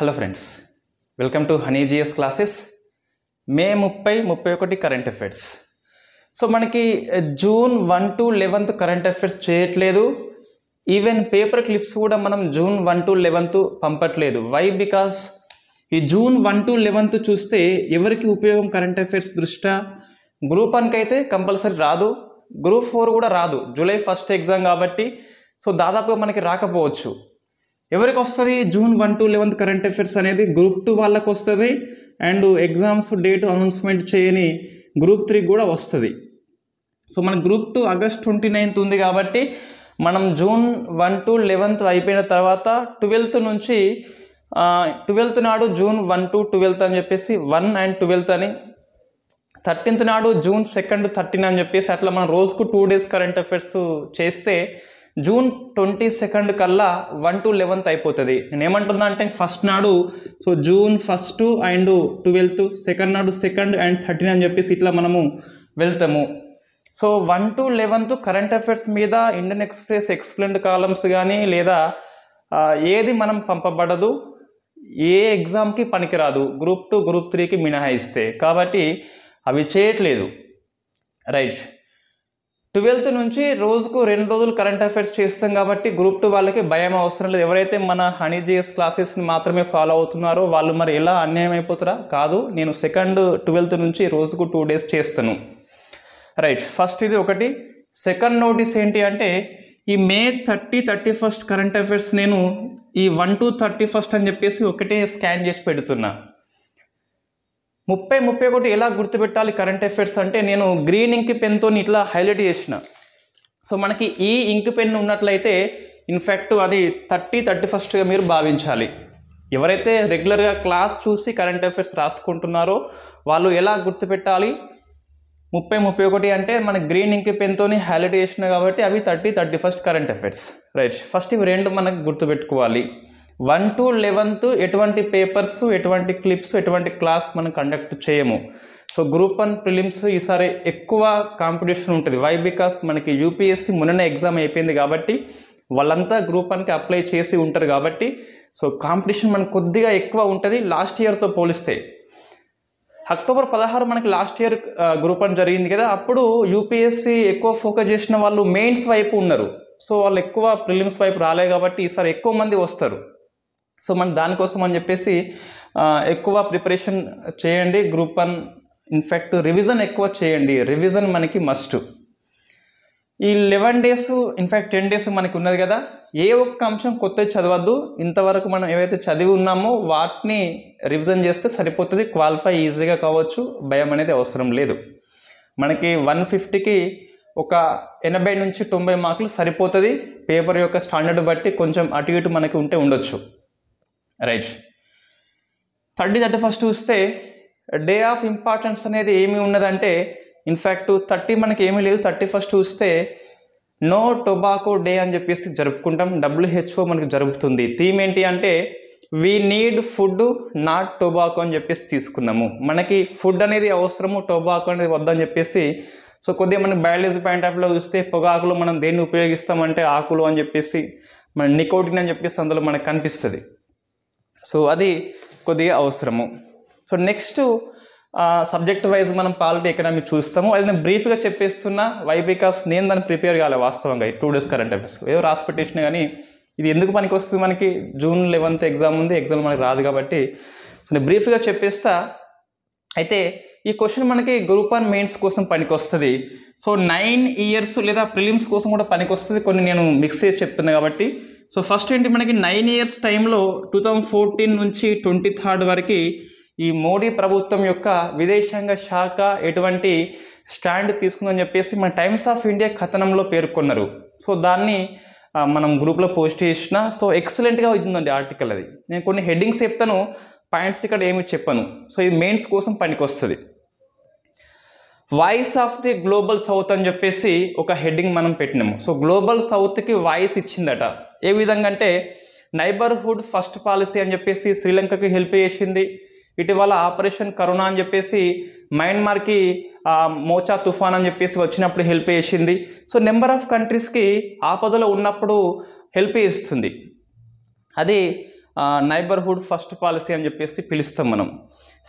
hello friends welcome to Honey GS classes May ముప్పై ముప్పై ఒకటి కరెంట్ అఫైర్స్ సో మనకి June one to eleventh current affairs చేయట్లేదు even paper clips కూడా మనం జూన్ వన్ టు లెవెన్త్ పంపట్లేదు వై బికాస్ ఈ జూన్ వన్ టు లెవెన్త్ చూస్తే ఎవరికి ఉపయోగం కరెంట్ అఫైర్స్ దృష్ట్యా గ్రూప్ వన్కి అయితే కంపల్సరీ రాదు గ్రూప్ ఫోర్ కూడా రాదు జూలై ఫస్ట్ ఎగ్జామ్ కాబట్టి సో దాదాపుగా మనకి రాకపోవచ్చు ఎవరికి వస్తుంది June one to eleventh current affairs అనేది గ్రూప్ టూ వాళ్ళకు వస్తుంది అండ్ ఎగ్జామ్స్ డేట్ అనౌన్స్మెంట్ చేయని గ్రూప్ త్రీ కూడా వస్తుంది సో మన group two August twenty ninth ఉంది కాబట్టి మనం జూన్ వన్ టు లెవెన్త్ అయిపోయిన తర్వాత ట్వెల్త్ నుంచి ట్వెల్త్ నాడు జూన్ వన్ టు ట్వెల్త్ అని చెప్పేసి వన్ అండ్ ట్వెల్త్ అని థర్టీన్త్ నాడు జూన్ సెకండ్ థర్టీన్ అని చెప్పేసి అట్లా మనం రోజుకు టూ డేస్ కరెంట్ అఫైర్స్ చేస్తే జూన్ ట్వంటీ సెకండ్ కల్లా వన్ టు లెవెన్త్ అయిపోతుంది నేను ఏమంటున్నా అంటే ఫస్ట్ నాడు so June first and twelfth second నాడు సెకండ్ అండ్ థర్టీన్ అని చెప్పేసి ఇట్లా మనము వెళ్తాము so one to eleventh current affairs మీద ఇండియన్ ఎక్స్ప్రెస్ ఎక్స్ప్లెండ్ కాలమ్స్ కానీ లేదా ఏది మనం పంపబడదు ఏ ఎగ్జామ్కి పనికిరాదు గ్రూప్ టూ గ్రూప్ త్రీకి మినహాయిస్తే కాబట్టి అవి చేయట్లేదు రైట్ ట్వెల్త్ నుంచి రోజుకు రెండు రోజులు కరెంట్ అఫైర్స్ చేస్తాం కాబట్టి గ్రూప్ టూ వాళ్ళకి భయం అవసరం లేదు ఎవరైతే మన హనీ జిఎస్ క్లాసెస్ని మాత్రమే ఫాలో అవుతున్నారో వాళ్ళు మరి ఎలా అన్యాయం అయిపోతారా కాదు నేను సెకండ్ ట్వెల్త్ నుంచి రోజుకు టూ డేస్ చేస్తాను రైట్ ఫస్ట్ ఇది ఒకటి సెకండ్ నోటీస్ ఏంటి అంటే ఈ May thirty thirty first current affairs నేను ఈ వన్ టు థర్టీ ఫస్ట్ అని చెప్పేసి ఒకటే స్కాన్ చేసి పెడుతున్నా ముప్పై ముప్పై ఒకటి ఎలా గుర్తుపెట్టాలి కరెంట్ అఫేర్స్ అంటే నేను గ్రీన్ ఇంక్ పెన్తో ఇట్లా హైలైట్ చేసిన సో మనకి ఈ ఇంక్ పెన్ ఉన్నట్లయితే ఇన్ఫ్యాక్ట్ అది థర్టీ థర్టీ ఫస్ట్గా మీరు భావించాలి ఎవరైతే రెగ్యులర్గా క్లాస్ చూసి కరెంట్ అఫేర్స్ రాసుకుంటున్నారో వాళ్ళు ఎలా గుర్తుపెట్టాలి ముప్పై ముప్పై ఒకటి అంటే మన గ్రీన్ ఇంక్ పెన్తో హైలైట్ చేసిన కాబట్టి అవి thirty thirty first current affairs right first ఇవి రెండు మనకు గుర్తుపెట్టుకోవాలి వన్ టు లెవెన్త్ ఎటువంటి పేపర్స్ ఎటువంటి క్లిప్స్ ఎటువంటి క్లాస్ మనం కండక్ట్ చేయము సో గ్రూప్ వన్ ప్రిలిమ్స్ ఈసారి ఎక్కువ కాంపిటీషన్ ఉంటుంది వై బికాస్ మనకి యూపీఎస్సి మొన్ననే ఎగ్జామ్ అయిపోయింది కాబట్టి వాళ్ళంతా గ్రూప్ వన్కి అప్లై చేసి ఉంటారు కాబట్టి సో కాంపిటీషన్ మనకు కొద్దిగా ఎక్కువ ఉంటుంది లాస్ట్ ఇయర్తో పోలిస్తే అక్టోబర్ పదహారు మనకి లాస్ట్ ఇయర్ గ్రూప్ వన్ జరిగింది కదా అప్పుడు యూపీఎస్సి ఎక్కువ ఫోకస్ చేసిన వాళ్ళు మెయిన్స్ వైపు ఉన్నారు సో వాళ్ళు ఎక్కువ ప్రిలిమ్స్ వైపు రాలే కాబట్టి ఈసారి ఎక్కువ మంది వస్తారు సో మనం దానికోసం అని చెప్పేసి ఎక్కువ ప్రిపరేషన్ చేయండి గ్రూప్ వన్ ఇన్ఫ్యాక్ట్ రివిజన్ ఎక్కువ చేయండి రివిజన్ మనకి మస్ట్ ఈ eleven days in fact ten days మనకి ఉన్నది కదా ఏ ఒక్క అంశం కొత్త చదవద్దు ఇంతవరకు మనం ఏవైతే చదివి ఉన్నామో వాటిని రివిజన్ చేస్తే సరిపోతుంది క్వాలిఫై ఈజీగా కావచ్చు భయం అనేది అవసరం లేదు మనకి వన్ ఫిఫ్టీకి ఒక ఎనభై నుంచి తొంభై మార్కులు సరిపోతుంది పేపర్ యొక్క స్టాండర్డ్ బట్టి కొంచెం అటు ఇటు మనకి ఉంటే ఉండొచ్చు రైట్ థర్టీ థర్టీ ఫస్ట్ చూస్తే డే ఆఫ్ ఇంపార్టెన్స్ అనేది ఏమి ఉన్నదంటే ఇన్ఫ్యాక్ట్ థర్టీ మనకి ఏమీ లేదు థర్టీ ఫస్ట్ చూస్తే నో టొబాకో డే అని చెప్పేసి జరుపుకుంటాం డబ్ల్యూహెచ్ఓ మనకు జరుపుతుంది థీమ్ ఏంటి అంటే we need food not tobacco అని చెప్పేసి తీసుకున్నాము మనకి ఫుడ్ అనేది అవసరము టొబాకో అనేది వద్దని చెప్పేసి సో కొద్దిగా మనం బయాలజీ పాయింట్ లో చూస్తే పొగాకులు మనం దేన్ని ఉపయోగిస్తామంటే ఆకులు అని చెప్పేసి మన నికోటిన్ అని చెప్పేసి అందులో మనకు కనిపిస్తుంది సో అది కొద్దిగా అవసరము సో నెక్స్ట్ సబ్జెక్ట్ వైజ్ మనం పాలిటీ ఎకనామిక్ చూస్తాము అది నేను బ్రీఫ్గా చెప్పేస్తున్నా వై బికాస్ నేను దాన్ని ప్రిపేర్ కాలే వాస్తవంగా టూ డేస్ కరెంట్ అఫేర్స్ ఏదో రాసి పెట్టేసినా కానీ ఇది ఎందుకు పనికి వస్తుంది మనకి జూన్ లెవెన్త్ ఎగ్జామ్ ఉంది ఎగ్జామ్ మనకి రాదు కాబట్టి సో నేను బ్రీఫ్గా చెప్పేస్తా అయితే ఈ క్వశ్చన్ మనకి గ్రూప్ వన్ మెయిన్స్ కోసం పనికి వస్తుంది సో నైన్ ఇయర్స్ లేదా ప్రిలిమ్స్ కోసం కూడా పనికి వస్తుంది కొన్ని నేను మిక్స్ చేసి చెప్తున్నా కాబట్టి సో ఫస్ట్ ఏంటి మనకి నైన్ ఇయర్స్ టైంలో టూ థౌజండ్ ఫోర్టీన్ నుంచి ట్వంటీ థర్డ్ వరకు ఈ మోడీ ప్రభుత్వం యొక్క విదేశాంగ శాఖ ఎటువంటి స్టాండ్ తీసుకుందని చెప్పేసి మన టైమ్స్ ఆఫ్ ఇండియా కథనంలో పేర్కొన్నారు సో దాన్ని మనం గ్రూప్లో పోస్ట్ చేసిన సో ఎక్సలెంట్గా అవుతుందండి ఆర్టికల్ అది నేను కొన్ని హెడ్డింగ్స్ చెప్తాను పాయింట్స్ ఇక్కడ ఏమి చెప్పాను సో ఇది మెయిన్స్ కోసం పనికొస్తుంది voice of the global south అని చెప్పేసి ఒక హెడ్డింగ్ మనం పెట్టినాము సో గ్లోబల్ సౌత్కి వాయిస్ ఇచ్చిందట ఏ విధంగా అంటే నైబర్హుడ్ ఫస్ట్ పాలసీ అని చెప్పేసి శ్రీలంకకి హెల్ప్ చేసింది ఇటీవల ఆపరేషన్ కరోనా అని చెప్పేసి మయన్మార్కి మోచా తుఫాన్ అని చెప్పేసి వచ్చినప్పుడు హెల్ప్ చేసింది సో నెంబర్ ఆఫ్ కంట్రీస్కి ఆపదలో ఉన్నప్పుడు హెల్ప్ చేస్తుంది అది నైబర్హుడ్ ఫస్ట్ పాలసీ అని చెప్పేసి పిలుస్తాం మనం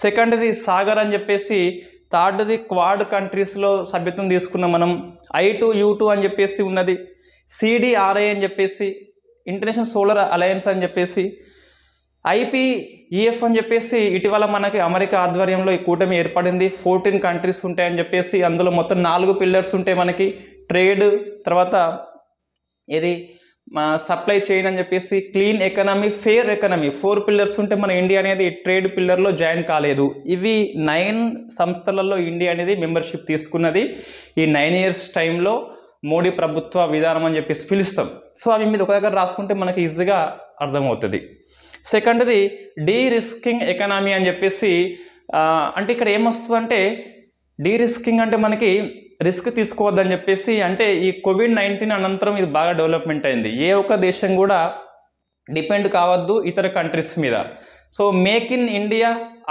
సెకండ్ది సాగర్ అని చెప్పేసి థర్డ్ది క్వాడ్ కంట్రీస్లో సభ్యత్వం తీసుకున్నాం మనం ఐ టు యూ టూ అని చెప్పేసి ఉన్నది సిడిఆర్ఐ అని చెప్పేసి ఇంటర్నేషనల్ సోలార్ అలయన్స్ అని చెప్పేసి ఐపీఈఎఫ్ అని చెప్పేసి ఇటీవల మనకి అమెరికా ఆధ్వర్యంలో ఈ కూటమి ఏర్పడింది ఫోర్టీన్ కంట్రీస్ ఉంటాయని చెప్పేసి అందులో మొత్తం నాలుగు పిల్లర్స్ ఉంటాయి మనకి ట్రేడ్ తర్వాత ఇది సప్లై చైన్ అని చెప్పేసి clean economy fair economy four pillars ఉంటే మన ఇండియా అనేది ట్రేడ్ పిల్లర్లో జాయిన్ కాలేదు ఇవి నైన్ సంస్థలలో ఇండియా అనేది మెంబర్షిప్ తీసుకున్నది ఈ నైన్ ఇయర్స్ టైంలో మోడీ ప్రభుత్వ విధానం అని చెప్పేసి పిలుస్తాం సో అవి మీద ఒక దగ్గర రాసుకుంటే మనకి ఈజీగా అర్థమవుతుంది సెకండ్ది డీ రిస్కింగ్ ఎకనామీ అని చెప్పేసి అంటే ఇక్కడ ఏమొస్తుందంటే డీ రిస్కింగ్ అంటే మనకి రిస్క్ తీసుకోవద్దని చెప్పేసి అంటే ఈ కోవిడ్ నైన్టీన్ అనంతరం ఇది బాగా డెవలప్మెంట్ అయింది ఏ ఒక్క దేశం కూడా డిపెండ్ కావద్దు ఇతర కంట్రీస్ మీద so make in India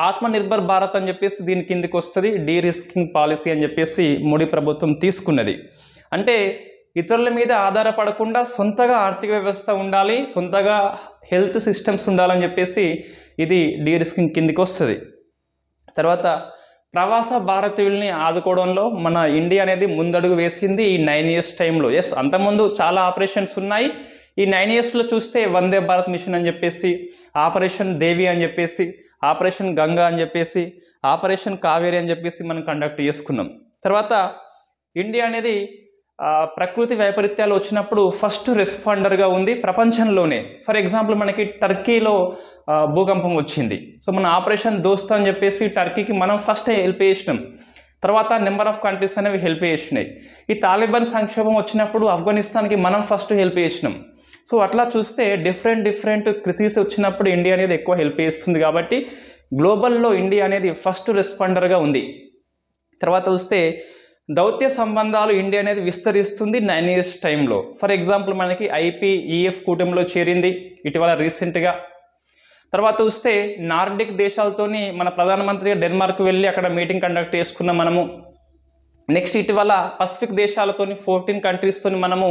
Atmanirbhar Bharat అని చెప్పేసి దీని కిందికి వస్తుంది డీ రిస్కింగ్ పాలసీ అని చెప్పేసి మోడీ ప్రభుత్వం తీసుకున్నది అంటే ఇతరుల మీద ఆధారపడకుండా సొంతగా ఆర్థిక వ్యవస్థ ఉండాలి సొంతగా హెల్త్ సిస్టమ్స్ ఉండాలని చెప్పేసి ఇది డీ రిస్కింగ్ కిందికి వస్తుంది తర్వాత ప్రవాస భారతీయుల్ని ఆదుకోవడంలో మన ఇండియా అనేది ముందడుగు వేసింది ఈ నైన్ ఇయర్స్ టైంలో ఎస్ అంతకుముందు చాలా ఆపరేషన్స్ ఉన్నాయి ఈ నైన్ ఇయర్స్లో చూస్తే వందే భారత్ మిషన్ అని చెప్పేసి ఆపరేషన్ దేవి అని చెప్పేసి ఆపరేషన్ గంగా అని చెప్పేసి ఆపరేషన్ కావేరి అని చెప్పేసి మనం కండక్ట్ చేసుకున్నాం తర్వాత ఇండియా అనేది ప్రకృతి వైపరీత్యాలు వచ్చినప్పుడు ఫస్ట్ రెస్పాండర్గా ఉంది ప్రపంచంలోనే ఫర్ ఎగ్జాంపుల్ మనకి టర్కీలో భూకంపం వచ్చింది సో మన ఆపరేషన్ దోస్త్ అని చెప్పేసి టర్కీకి మనం ఫస్ట్ హెల్ప్ చేసినాం తర్వాత నెంబర్ ఆఫ్ కంట్రీస్ అనేవి హెల్ప్ చేసినాయి ఈ తాలిబాన్ సంక్షోభం వచ్చినప్పుడు ఆఫ్ఘనిస్తాన్కి మనం ఫస్ట్ హెల్ప్ చేసినాం సో అట్లా చూస్తే డిఫరెంట్ డిఫరెంట్ క్రిసీస్ వచ్చినప్పుడు ఇండియా అనేది ఎక్కువ హెల్ప్ చేస్తుంది కాబట్టి గ్లోబల్లో ఇండియా అనేది ఫస్ట్ రెస్పాండర్గా ఉంది తర్వాత వస్తే దౌత్య సంబంధాలు ఇండియా అనేది విస్తరిస్తుంది నైన్ ఇయర్స్ టైంలో ఫర్ ఎగ్జాంపుల్ మనకి ఐపీఈఎఫ్ కూటమిలో చేరింది ఇటీవల రీసెంట్గా తర్వాత చూస్తే నార్డిక్ దేశాలతోని మన ప్రధానమంత్రి డెన్మార్క్ వెళ్ళి అక్కడ మీటింగ్ కండక్ట్ చేసుకున్నాం మనము నెక్స్ట్ ఇటీవల పసిఫిక్ దేశాలతోని ఫోర్టీన్ కంట్రీస్తోని మనము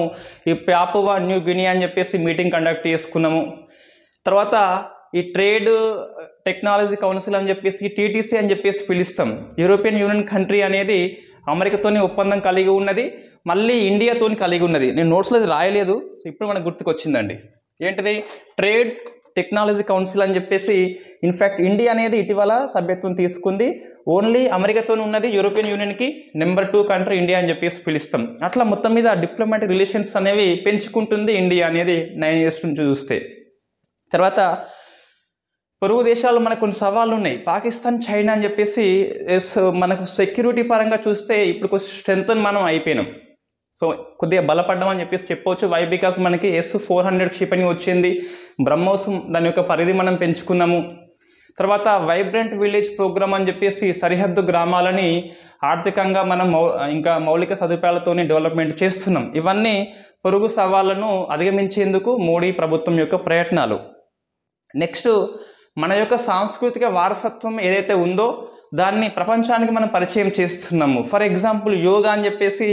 ఈ ప్యాపువా న్యూ గినియా అని చెప్పేసి మీటింగ్ కండక్ట్ చేసుకున్నాము తర్వాత ఈ ట్రేడ్ టెక్నాలజీ కౌన్సిల్ అని చెప్పేసి టీటీసీ అని చెప్పేసి పిలుస్తాం యూరోపియన్ యూనియన్ కంట్రీ అనేది అమెరికాతోని ఒప్పందం కలిగి ఉన్నది మళ్ళీ ఇండియాతోని కలిగి ఉన్నది నేను నోట్స్లో అది రాయలేదు సో ఇప్పుడు మనకు గుర్తుకొచ్చిందండి ఏంటిది ట్రేడ్ టెక్నాలజీ కౌన్సిల్ అని చెప్పేసి ఇన్ఫ్యాక్ట్ ఇండియా అనేది ఇటీవల సభ్యత్వం తీసుకుంది ఓన్లీ అమెరికాతో ఉన్నది యూరోపియన్ యూనియన్కి నెంబర్ టూ కంట్రీ ఇండియా అని చెప్పేసి పిలుస్తాం అట్లా మొత్తం మీద డిప్లొమాటిక్ రిలేషన్స్ అనేవి పెంచుకుంటుంది ఇండియా అనేది నైన్ ఇయర్స్ నుంచి చూస్తే తర్వాత పొరుగు దేశాలు మనకు కొన్ని సవాళ్ళు ఉన్నాయి పాకిస్తాన్ చైనా అని చెప్పేసి మనకు సెక్యూరిటీ పరంగా చూస్తే ఇప్పుడు కొంచెం స్ట్రెంగ్త్ మనం అయిపోయినాం సో కొద్దిగా బలపడ్డం అని చెప్పేసి చెప్పవచ్చు వై బికాస్ మనకి ఎస్ ఫోర్ హండ్రెడ్ క్షిపణి వచ్చింది బ్రహ్మోస్ దాని యొక్క పరిధి మనం పెంచుకున్నాము తర్వాత వైబ్రెంట్ విలేజ్ ప్రోగ్రామ్ అని చెప్పేసి సరిహద్దు గ్రామాలని ఆర్థికంగా మనం మౌ ఇంకా మౌలిక సదుపాయాలతోనే డెవలప్మెంట్ చేస్తున్నాం ఇవన్నీ పొరుగు సవాళ్లను అధిగమించేందుకు మోడీ ప్రభుత్వం యొక్క ప్రయత్నాలు నెక్స్ట్ మన యొక్క సాంస్కృతిక వారసత్వం ఏదైతే ఉందో దాన్ని ప్రపంచానికి మనం పరిచయం చేస్తున్నాము ఫర్ ఎగ్జాంపుల్ యోగా అని చెప్పేసి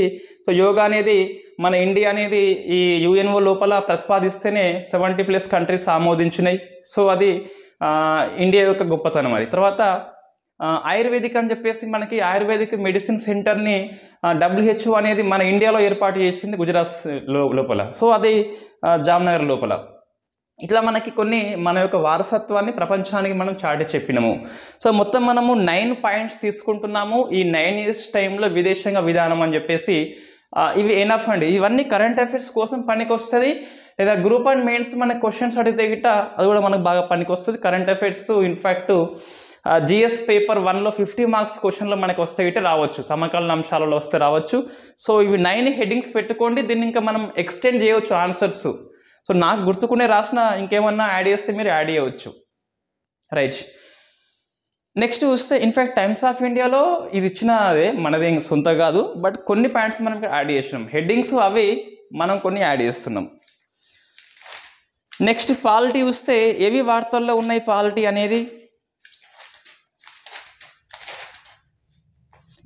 సో యోగా అనేది మన ఇండియా అనేది ఈ యుఎన్ఓ లోపల ప్రతిపాదిస్తేనే సెవెంటీ ప్లస్ కంట్రీస్ ఆమోదించినాయి సో అది ఇండియా యొక్క గొప్పతనం అది తర్వాత ఆయుర్వేదిక్ అని చెప్పేసి మనకి ఆయుర్వేదిక్ మెడిసిన్ సెంటర్ని డబ్ల్యూహెచ్ఓ అనేది మన ఇండియాలో ఏర్పాటు చేసింది గుజరాత్ లోపల సో అది జామ్నగర్ లోపల ఇట్లా మనకి కొన్ని మన యొక్క వారసత్వాన్ని ప్రపంచానికి మనం చాటి చెప్పినాము సో మొత్తం మనము నైన్ పాయింట్స్ తీసుకుంటున్నాము ఈ నైన్ ఇయర్స్ టైంలో విదేశంగా విధానం అని చెప్పేసి ఇవి ఎనఫ్ అండి ఇవన్నీ కరెంట్ అఫేర్స్ కోసం పనికొస్తుంది లేదా గ్రూప్ అండ్ మెయిన్స్ మనకి క్వశ్చన్స్ అడిగితే గిట్ట అది కూడా మనకు బాగా పనికొస్తుంది current affairs in fact GS paper వన్లో ఫిఫ్టీ మార్క్స్ క్వశ్చన్లో మనకు వస్తే ఇటు రావచ్చు సమకాలీన అంశాలలో వస్తే రావచ్చు సో ఇవి నైన్ హెడ్డింగ్స్ పెట్టుకోండి దీన్ని ఇంకా మనం ఎక్స్టెండ్ చేయవచ్చు ఆన్సర్స్ సో నాకు గుర్తుకునే రాసిన ఇంకేమన్నా యాడ్ చేస్తే మీరు యాడ్ చేయవచ్చు రైట్ నెక్స్ట్ చూస్తే ఇన్ఫ్యాక్ట్ టైమ్స్ ఆఫ్ ఇండియాలో ఇది ఇచ్చిన అదే మనది సొంత కాదు బట్ కొన్ని ప్యాంట్స్ మనం యాడ్ చేసినాం హెడ్డింగ్స్ అవి మనం కొన్ని యాడ్ చేస్తున్నాం నెక్స్ట్ పాలిటీ వస్తే ఏవి వార్తల్లో ఉన్నాయి పాలిటీ అనేది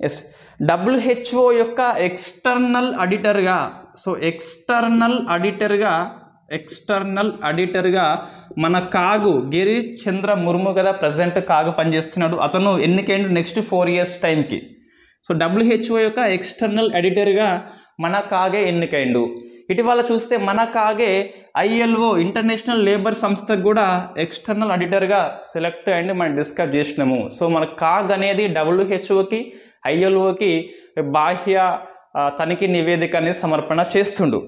ఎస్ డబ్ల్యూహెచ్ఓ యొక్క ఎక్స్టర్నల్ అడిటర్గా సో ఎక్స్టర్నల్ అడిటర్గా ఎక్స్టర్నల్ ఆడిటర్గా మన కాగు గిరీష్ చంద్ర ముర్ము కదా ప్రజెంట్ కాగు పనిచేస్తున్నాడు అతను ఎన్నికైండు నెక్స్ట్ ఫోర్ ఇయర్స్ టైంకి సో డబ్ల్యూహెచ్ఓ యొక్క ఎక్స్టర్నల్ ఎడిటర్గా మన కాగే ఎన్నికైండు ఇటీవల చూస్తే మన కాగే ఐఎల్ఓ ఇంటర్నేషనల్ లేబర్ సంస్థకు కూడా ఎక్స్టర్నల్ అడిటర్గా సెలెక్ట్ అయ్యండి మనం డిస్కస్ చేసినాము సో మన కాగ్ అనేది డబ్ల్యూహెచ్ఓకి ఐఎల్ఓకి బాహ్య తనిఖీ నివేదిక అనేది సమర్పణ చేస్తుండు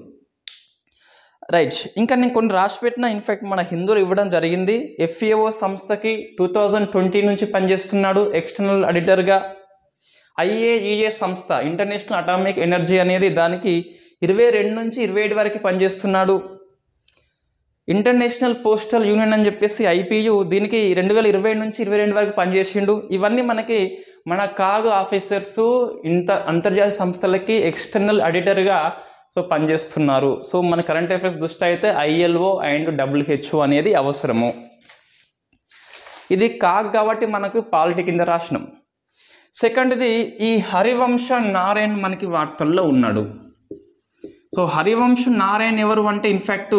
రైట్ ఇంకా నేను కొన్ని రాసి పెట్టిన ఇన్ఫాక్ట్ మన హిందువులు ఇవ్వడం జరిగింది ఎఫ్ఏఓ సంస్థకి టూ థౌజండ్ ట్వంటీ నుంచి పనిచేస్తున్నాడు ఎక్స్టర్నల్ అడిటర్గా ఐఏఈఏ సంస్థ ఇంటర్నేషనల్ అటామిక్ ఎనర్జీ అనేది దానికి ఇరవై రెండు నుంచి ఇరవై ఏడు వరకు పనిచేస్తున్నాడు ఇంటర్నేషనల్ పోస్టల్ యూనియన్ అని చెప్పేసి ఐపీయు దీనికి రెండు వేల ఇరవై నుంచి ఇరవై రెండు వరకు పనిచేసిండు ఇవన్నీ మనకి మన కాగ్ ఆఫీసర్సు ఇంత అంతర్జాతీయ సంస్థలకి ఎక్స్టర్నల్ అడిటర్గా సో పనిచేస్తున్నారు సో మన కరెంట్ అఫేర్స్ దృష్టి అయితే ఐఎల్ఓ అండ్ డబ్ల్యూహెచ్ఓ అనేది అవసరము ఇది కాక్ కాబట్టి మనకు పాలిటిక్ కింద రాసినాం సెకండ్ది ఈ హరివంశ నారాయణ్ మనకి వార్తల్లో ఉన్నాడు సో హరివంశ నారాయణ్ ఎవరు అంటే ఇన్ఫ్యాక్ట్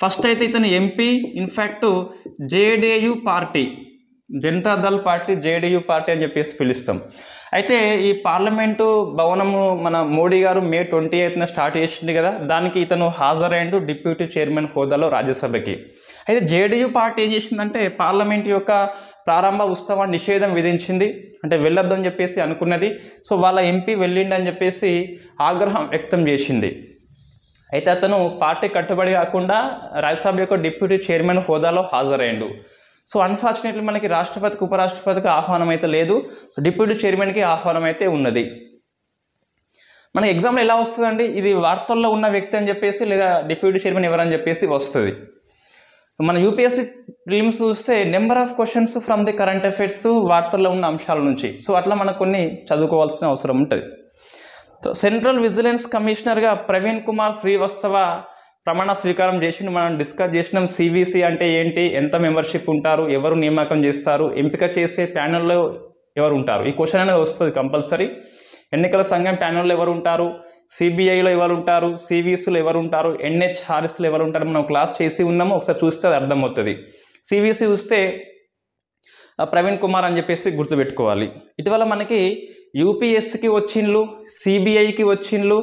ఫస్ట్ అయితే ఇతను MP in fact JDU party Janata party JDU party అని చెప్పేసి పిలుస్తాం అయితే ఈ పార్లమెంటు భవనము మన మోడీ గారు మే ట్వంటీ ఎయిత్న స్టార్ట్ చేసింది కదా దానికి ఇతను హాజరైండు డిప్యూటీ చైర్మన్ హోదాలో రాజ్యసభకి అయితే జేడీయూ పార్టీ ఏం చేసిందంటే పార్లమెంట్ యొక్క ప్రారంభ ఉత్సవాన్ని నిషేధం విధించింది అంటే వెళ్ళొద్దని చెప్పేసి అనుకున్నది సో వాళ్ళ ఎంపీ వెళ్ళిండని చెప్పేసి ఆగ్రహం వ్యక్తం చేసింది అయితే అతను పార్టీ కట్టుబడి కాకుండా రాజ్యసభ యొక్క డిప్యూటీ చైర్మన్ హోదాలో హాజరైండు సో అన్ఫార్చునేట్లీ మనకి రాష్ట్రపతికి ఉపరాష్ట్రపతికి ఆహ్వానం అయితే లేదు డిప్యూటీ చైర్మన్కి ఆహ్వానం అయితే ఉన్నది మన ఎగ్జామ్లో ఎలా వస్తుందండి ఇది వార్తల్లో ఉన్న వ్యక్తి అని చెప్పేసి లేదా డిప్యూటీ చైర్మన్ ఎవరని చెప్పేసి వస్తుంది మన యూపీఎస్సీ ఫిలిమ్స్ చూస్తే number of questions from the current affairs వార్తల్లో ఉన్న అంశాల నుంచి సో అట్లా మనకు కొన్ని చదువుకోవాల్సిన అవసరం ఉంటుంది సెంట్రల్ విజిలెన్స్ కమిషనర్గా ప్రవీణ్ కుమార్ శ్రీవాస్తవ ప్రమాణ స్వీకారం చేసి మనం డిస్కస్ చేసినాం సీవీసీ అంటే ఏంటి ఎంత మెంబర్షిప్ ఉంటారు ఎవరు నియామకం చేస్తారు ఎంపిక చేసే ప్యానెల్లో ఎవరు ఉంటారు ఈ క్వశ్చన్ అనేది వస్తుంది కంపల్సరీ ఎన్నికల సంఘం ప్యానెల్లో ఎవరు ఉంటారు సిబిఐలో ఎవరు ఉంటారు సివిసిలో ఎవరు ఉంటారు ఎన్హెచ్ఆర్ఎస్లో ఎవరు ఉంటారు మనం క్లాస్ చేసి ఉన్నాము ఒకసారి చూస్తే అది అర్థమవుతుంది సివిసి చూస్తే ప్రవీణ్ కుమార్ అని చెప్పేసి గుర్తుపెట్టుకోవాలి ఇటీవల మనకి యూపీఎస్సికి వచ్చిండ్లు సిబిఐకి వచ్చిండ్లు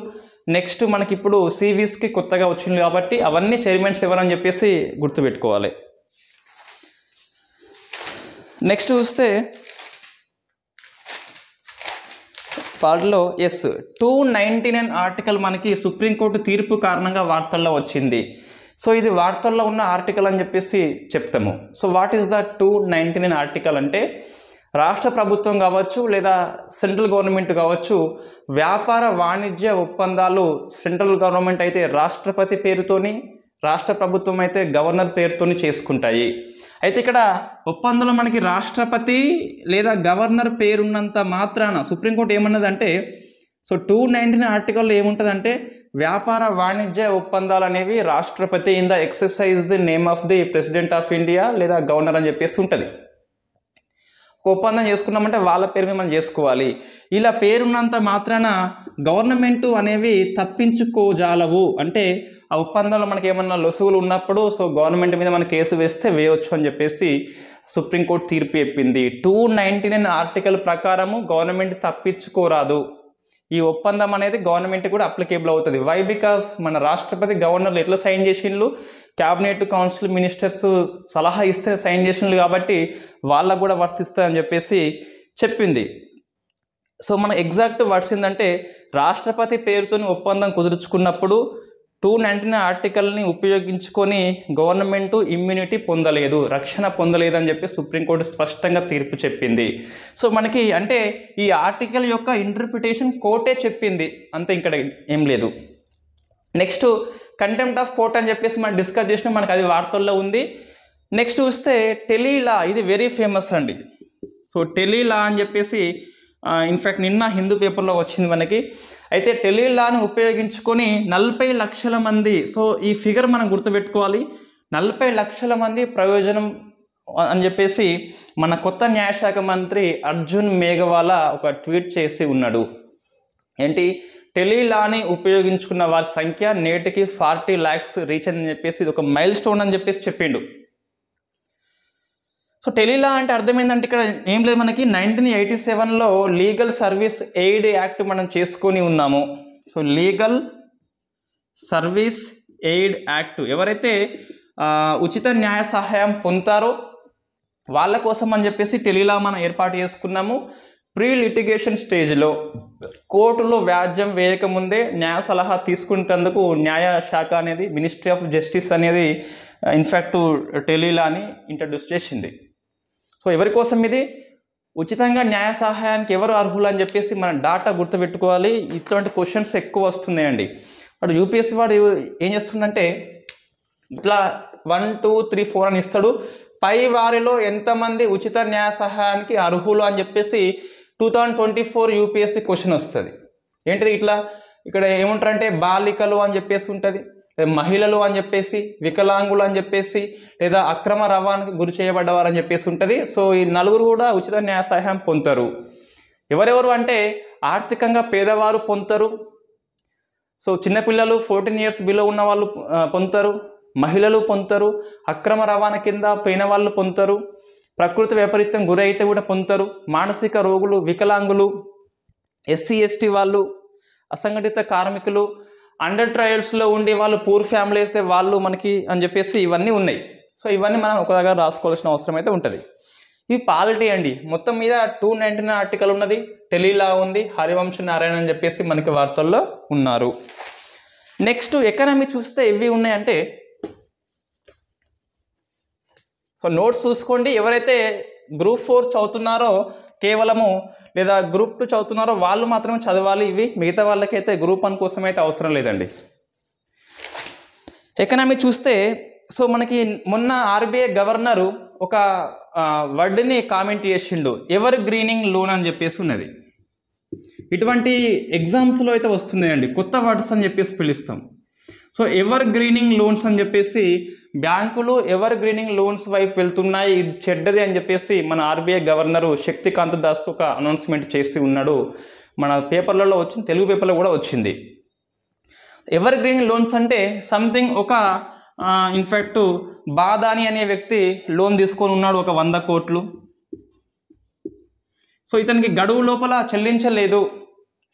నెక్స్ట్ మనకి ఇప్పుడు సీవీస్కి కొత్తగా వచ్చింది కాబట్టి అవన్నీ చైర్మన్స్ ఎవరని చెప్పేసి గుర్తుపెట్టుకోవాలి నెక్స్ట్ చూస్తే పార్ట్లో ఎస్ టూ నైంటీ నైన్ ఆర్టికల్ మనకి సుప్రీంకోర్టు తీర్పు కారణంగా వార్తల్లో వచ్చింది సో ఇది వార్తల్లో ఉన్న ఆర్టికల్ అని చెప్పేసి చెప్తాము so what is the two ninety nine article అంటే రాష్ట్ర ప్రభుత్వం కావచ్చు లేదా సెంట్రల్ గవర్నమెంట్ కావచ్చు వ్యాపార వాణిజ్య ఒప్పందాలు సెంట్రల్ గవర్నమెంట్ అయితే రాష్ట్రపతి పేరుతోని రాష్ట్ర ప్రభుత్వం అయితే గవర్నర్ పేరుతోని చేసుకుంటాయి అయితే ఇక్కడ ఒప్పందంలో మనకి రాష్ట్రపతి లేదా గవర్నర్ పేరున్నంత మాత్రాన సుప్రీంకోర్టు ఏమన్నదంటే సో టూ నైన్టీన్ ఆర్టికల్ ఏముంటుందంటే వ్యాపార వాణిజ్య ఒప్పందాలు అనేవి రాష్ట్రపతి in the exercise the name of the president of India లేదా గవర్నర్ అని చెప్పేసి ఉంటుంది ఒప్పందం చేసుకున్నామంటే వాళ్ళ పేరు మనం చేసుకోవాలి ఇలా పేరున్నంత మాత్రాన గవర్నమెంట్ అనేవి తప్పించుకోజాలవు అంటే ఆ ఒప్పందంలో మనకి ఏమన్నా లొసుగులు ఉన్నప్పుడు సో గవర్నమెంట్ మీద మన కేసు వేస్తే వేయవచ్చు అని చెప్పేసి సుప్రీంకోర్టు తీర్పు చెప్పింది టూ నైంటీ నైన్ ఆర్టికల్ ప్రకారము గవర్నమెంట్ తప్పించుకోరాదు ఈ ఒప్పందం అనేది గవర్నమెంట్ కూడా అప్లికేబుల్ అవుతుంది వై బికాస్ మన రాష్ట్రపతి గవర్నర్లు ఎట్లా సైన్ చేసిండ్లు క్యాబినెట్ కౌన్సిల్ మినిస్టర్స్ సలహా ఇస్తే సైన్ చేసిండ్లు కాబట్టి వాళ్ళకు కూడా వర్తిస్తాయని చెప్పేసి చెప్పింది సో మన ఎగ్జాక్ట్ వర్డ్స్ ఏంటంటే రాష్ట్రపతి పేరుతోని ఒప్పందం కుదుర్చుకున్నప్పుడు టూ నైంటీ నైన్ ఆర్టికల్ని ఉపయోగించుకొని గవర్నమెంట్ ఇమ్యూనిటీ పొందలేదు రక్షణ పొందలేదు అని చెప్పి సుప్రీంకోర్టు స్పష్టంగా తీర్పు చెప్పింది సో మనకి అంటే ఈ ఆర్టికల్ యొక్క ఇంటర్ప్రిటేషన్ కోర్టే చెప్పింది అంతే ఇక్కడ ఏం లేదు నెక్స్ట్ కంటెంప్ట్ ఆఫ్ కోర్ట్ అని చెప్పేసి మనం డిస్కస్ చేసిన మనకు అది వార్తల్లో ఉంది నెక్స్ట్ చూస్తే టెలీలా ఇది వెరీ ఫేమస్ అండి సో టెలీలా అని చెప్పేసి ఇన్ఫ్యాక్ట్ నిన్న హిందూ పేపర్లో వచ్చింది మనకి అయితే టెలిలాను ఉపయోగించుకొని నలభై లక్షల మంది సో ఈ ఫిగర్ మనం గుర్తుపెట్టుకోవాలి నలభై లక్షల మంది ప్రయోజనం అని చెప్పేసి మన కొత్త న్యాయశాఖ మంత్రి అర్జున్ మేఘవాలా ఒక ట్వీట్ చేసి ఉన్నాడు ఏంటి టెలిలాని ఉపయోగించుకున్న వారి సంఖ్య నేటికి ఫార్టీ ల్యాక్స్ రీచ్ అని చెప్పేసి ఇది ఒక మైల్ స్టోన్ అని చెప్పేసి చెప్పిండు సో టెలిలా అంటే అర్థం ఏంటంటే ఇక్కడ ఏం లేదు మనకి నైన్టీన్ ఎయిటీ సెవెన్లో లీగల్ సర్వీస్ ఎయిడ్ యాక్ట్ మనం చేసుకొని ఉన్నాము so legal service aid act ఎవరైతే ఉచిత న్యాయ సహాయం పొందుతారో వాళ్ళ కోసం అని చెప్పేసి టెలిలా మనం ఏర్పాటు చేసుకున్నాము ప్రీ లిటిగేషన్ స్టేజ్లో కోర్టులో వ్యాజ్యం వేయకముందే న్యాయ సలహా తీసుకునేందుకు న్యాయ శాఖ అనేది మినిస్ట్రీ ఆఫ్ జస్టిస్ అనేది ఇన్ఫ్యాక్ట్ టెలీలాని ఇంట్రడ్యూస్ చేసింది సో ఎవరి కోసం ఇది ఉచితంగా న్యాయ సహాయానికి ఎవరు అర్హులు అని చెప్పేసి మనం డాటా గుర్తుపెట్టుకోవాలి ఇట్లాంటి క్వశ్చన్స్ ఎక్కువ వస్తున్నాయండి అటు యూపీఎస్సీ వాడు ఏం చేస్తుండంటే ఇట్లా వన్ టూ త్రీ ఫోర్ అని ఇస్తాడు పై వారిలో ఎంతమంది ఉచిత న్యాయ సహాయానికి అర్హులు అని చెప్పేసి two thousand twenty four UPSC question వస్తుంది ఏంటిది ఇట్లా ఇక్కడ ఏముంటారంటే బాలికలు అని చెప్పేసి ఉంటుంది మహిళలు అని చెప్పేసి వికలాంగులు అని చెప్పేసి లేదా అక్రమ రవాణాకు గురి చేయబడ్డవారు అని చెప్పేసి ఉంటుంది సో ఈ నలుగురు కూడా ఉచిత న్యాయ సహాయం పొందుతారు ఎవరెవరు అంటే ఆర్థికంగా పేదవారు పొందుతారు సో చిన్నపిల్లలు ఫోర్టీన్ ఇయర్స్ బిలో ఉన్న వాళ్ళు పొందుతారు మహిళలు పొందుతారు అక్రమ రవాణా కింద పోయిన వాళ్ళు పొందుతారు ప్రకృతి వైపరీత్యం గురైతే కూడా పొందుతారు మానసిక రోగులు వికలాంగులు ఎస్సీ ఎస్టీ వాళ్ళు అసంఘటిత కార్మికులు అండర్ ట్రయల్స్లో ఉండే వాళ్ళు పూర్ ఫ్యామిలీ వేస్తే వాళ్ళు మనకి అని చెప్పేసి ఇవన్నీ ఉన్నాయి సో ఇవన్నీ మనం ఒక దగ్గర రాసుకోవాల్సిన అవసరం అయితే ఉంటుంది ఇవి పాలిటీ అండి మొత్తం మీద టూ నైంటీ నైన్ ఆర్టికల్ ఉన్నది టెలీలా ఉంది హరివంశ నారాయణ అని చెప్పేసి మనకి వార్తల్లో ఉన్నారు నెక్స్ట్ ఎకనామీ చూస్తే ఇవి ఉన్నాయంటే సో నోట్స్ చూసుకోండి ఎవరైతే గ్రూప్ ఫోర్ చదువుతున్నారో కేవలము లేదా గ్రూప్ టూ చదువుతున్నారో వాళ్ళు మాత్రమే చదవాలి ఇవి మిగతా వాళ్ళకైతే గ్రూప్ వన్ కోసం అయితే అవసరం లేదండి ఎకనామీ చూస్తే సో మనకి మొన్న ఆర్బీఐ గవర్నరు ఒక వర్డ్ని కామెంట్ చేసిండు ఎవర్ గ్రీనింగ్ లోన్ అని చెప్పేసి ఉన్నది ఇటువంటి ఎగ్జామ్స్లో అయితే వస్తున్నాయండి కొత్త వర్డ్స్ అని చెప్పేసి పిలుస్తాం సో ఎవర్ గ్రీనింగ్ లోన్స్ అని చెప్పేసి బ్యాంకులు ఎవర్ గ్రీనింగ్ లోన్స్ వైపు వెళ్తున్నాయి ఇది చెడ్డది అని చెప్పేసి మన ఆర్బీఐ గవర్నరు శక్తికాంత్ దాస్ ఒక అనౌన్స్మెంట్ చేసి ఉన్నాడు మన పేపర్లలో వచ్చింది తెలుగు పేపర్లో కూడా వచ్చింది ఎవర్ గ్రీనింగ్ లోన్స్ అంటే సంథింగ్ ఒక ఇన్ఫ్యాక్ట్ బాదాని అనే వ్యక్తి లోన్ తీసుకొని ఉన్నాడు ఒక వంద కోట్లు సో ఇతనికి గడువు లోపల చెల్లించలేదు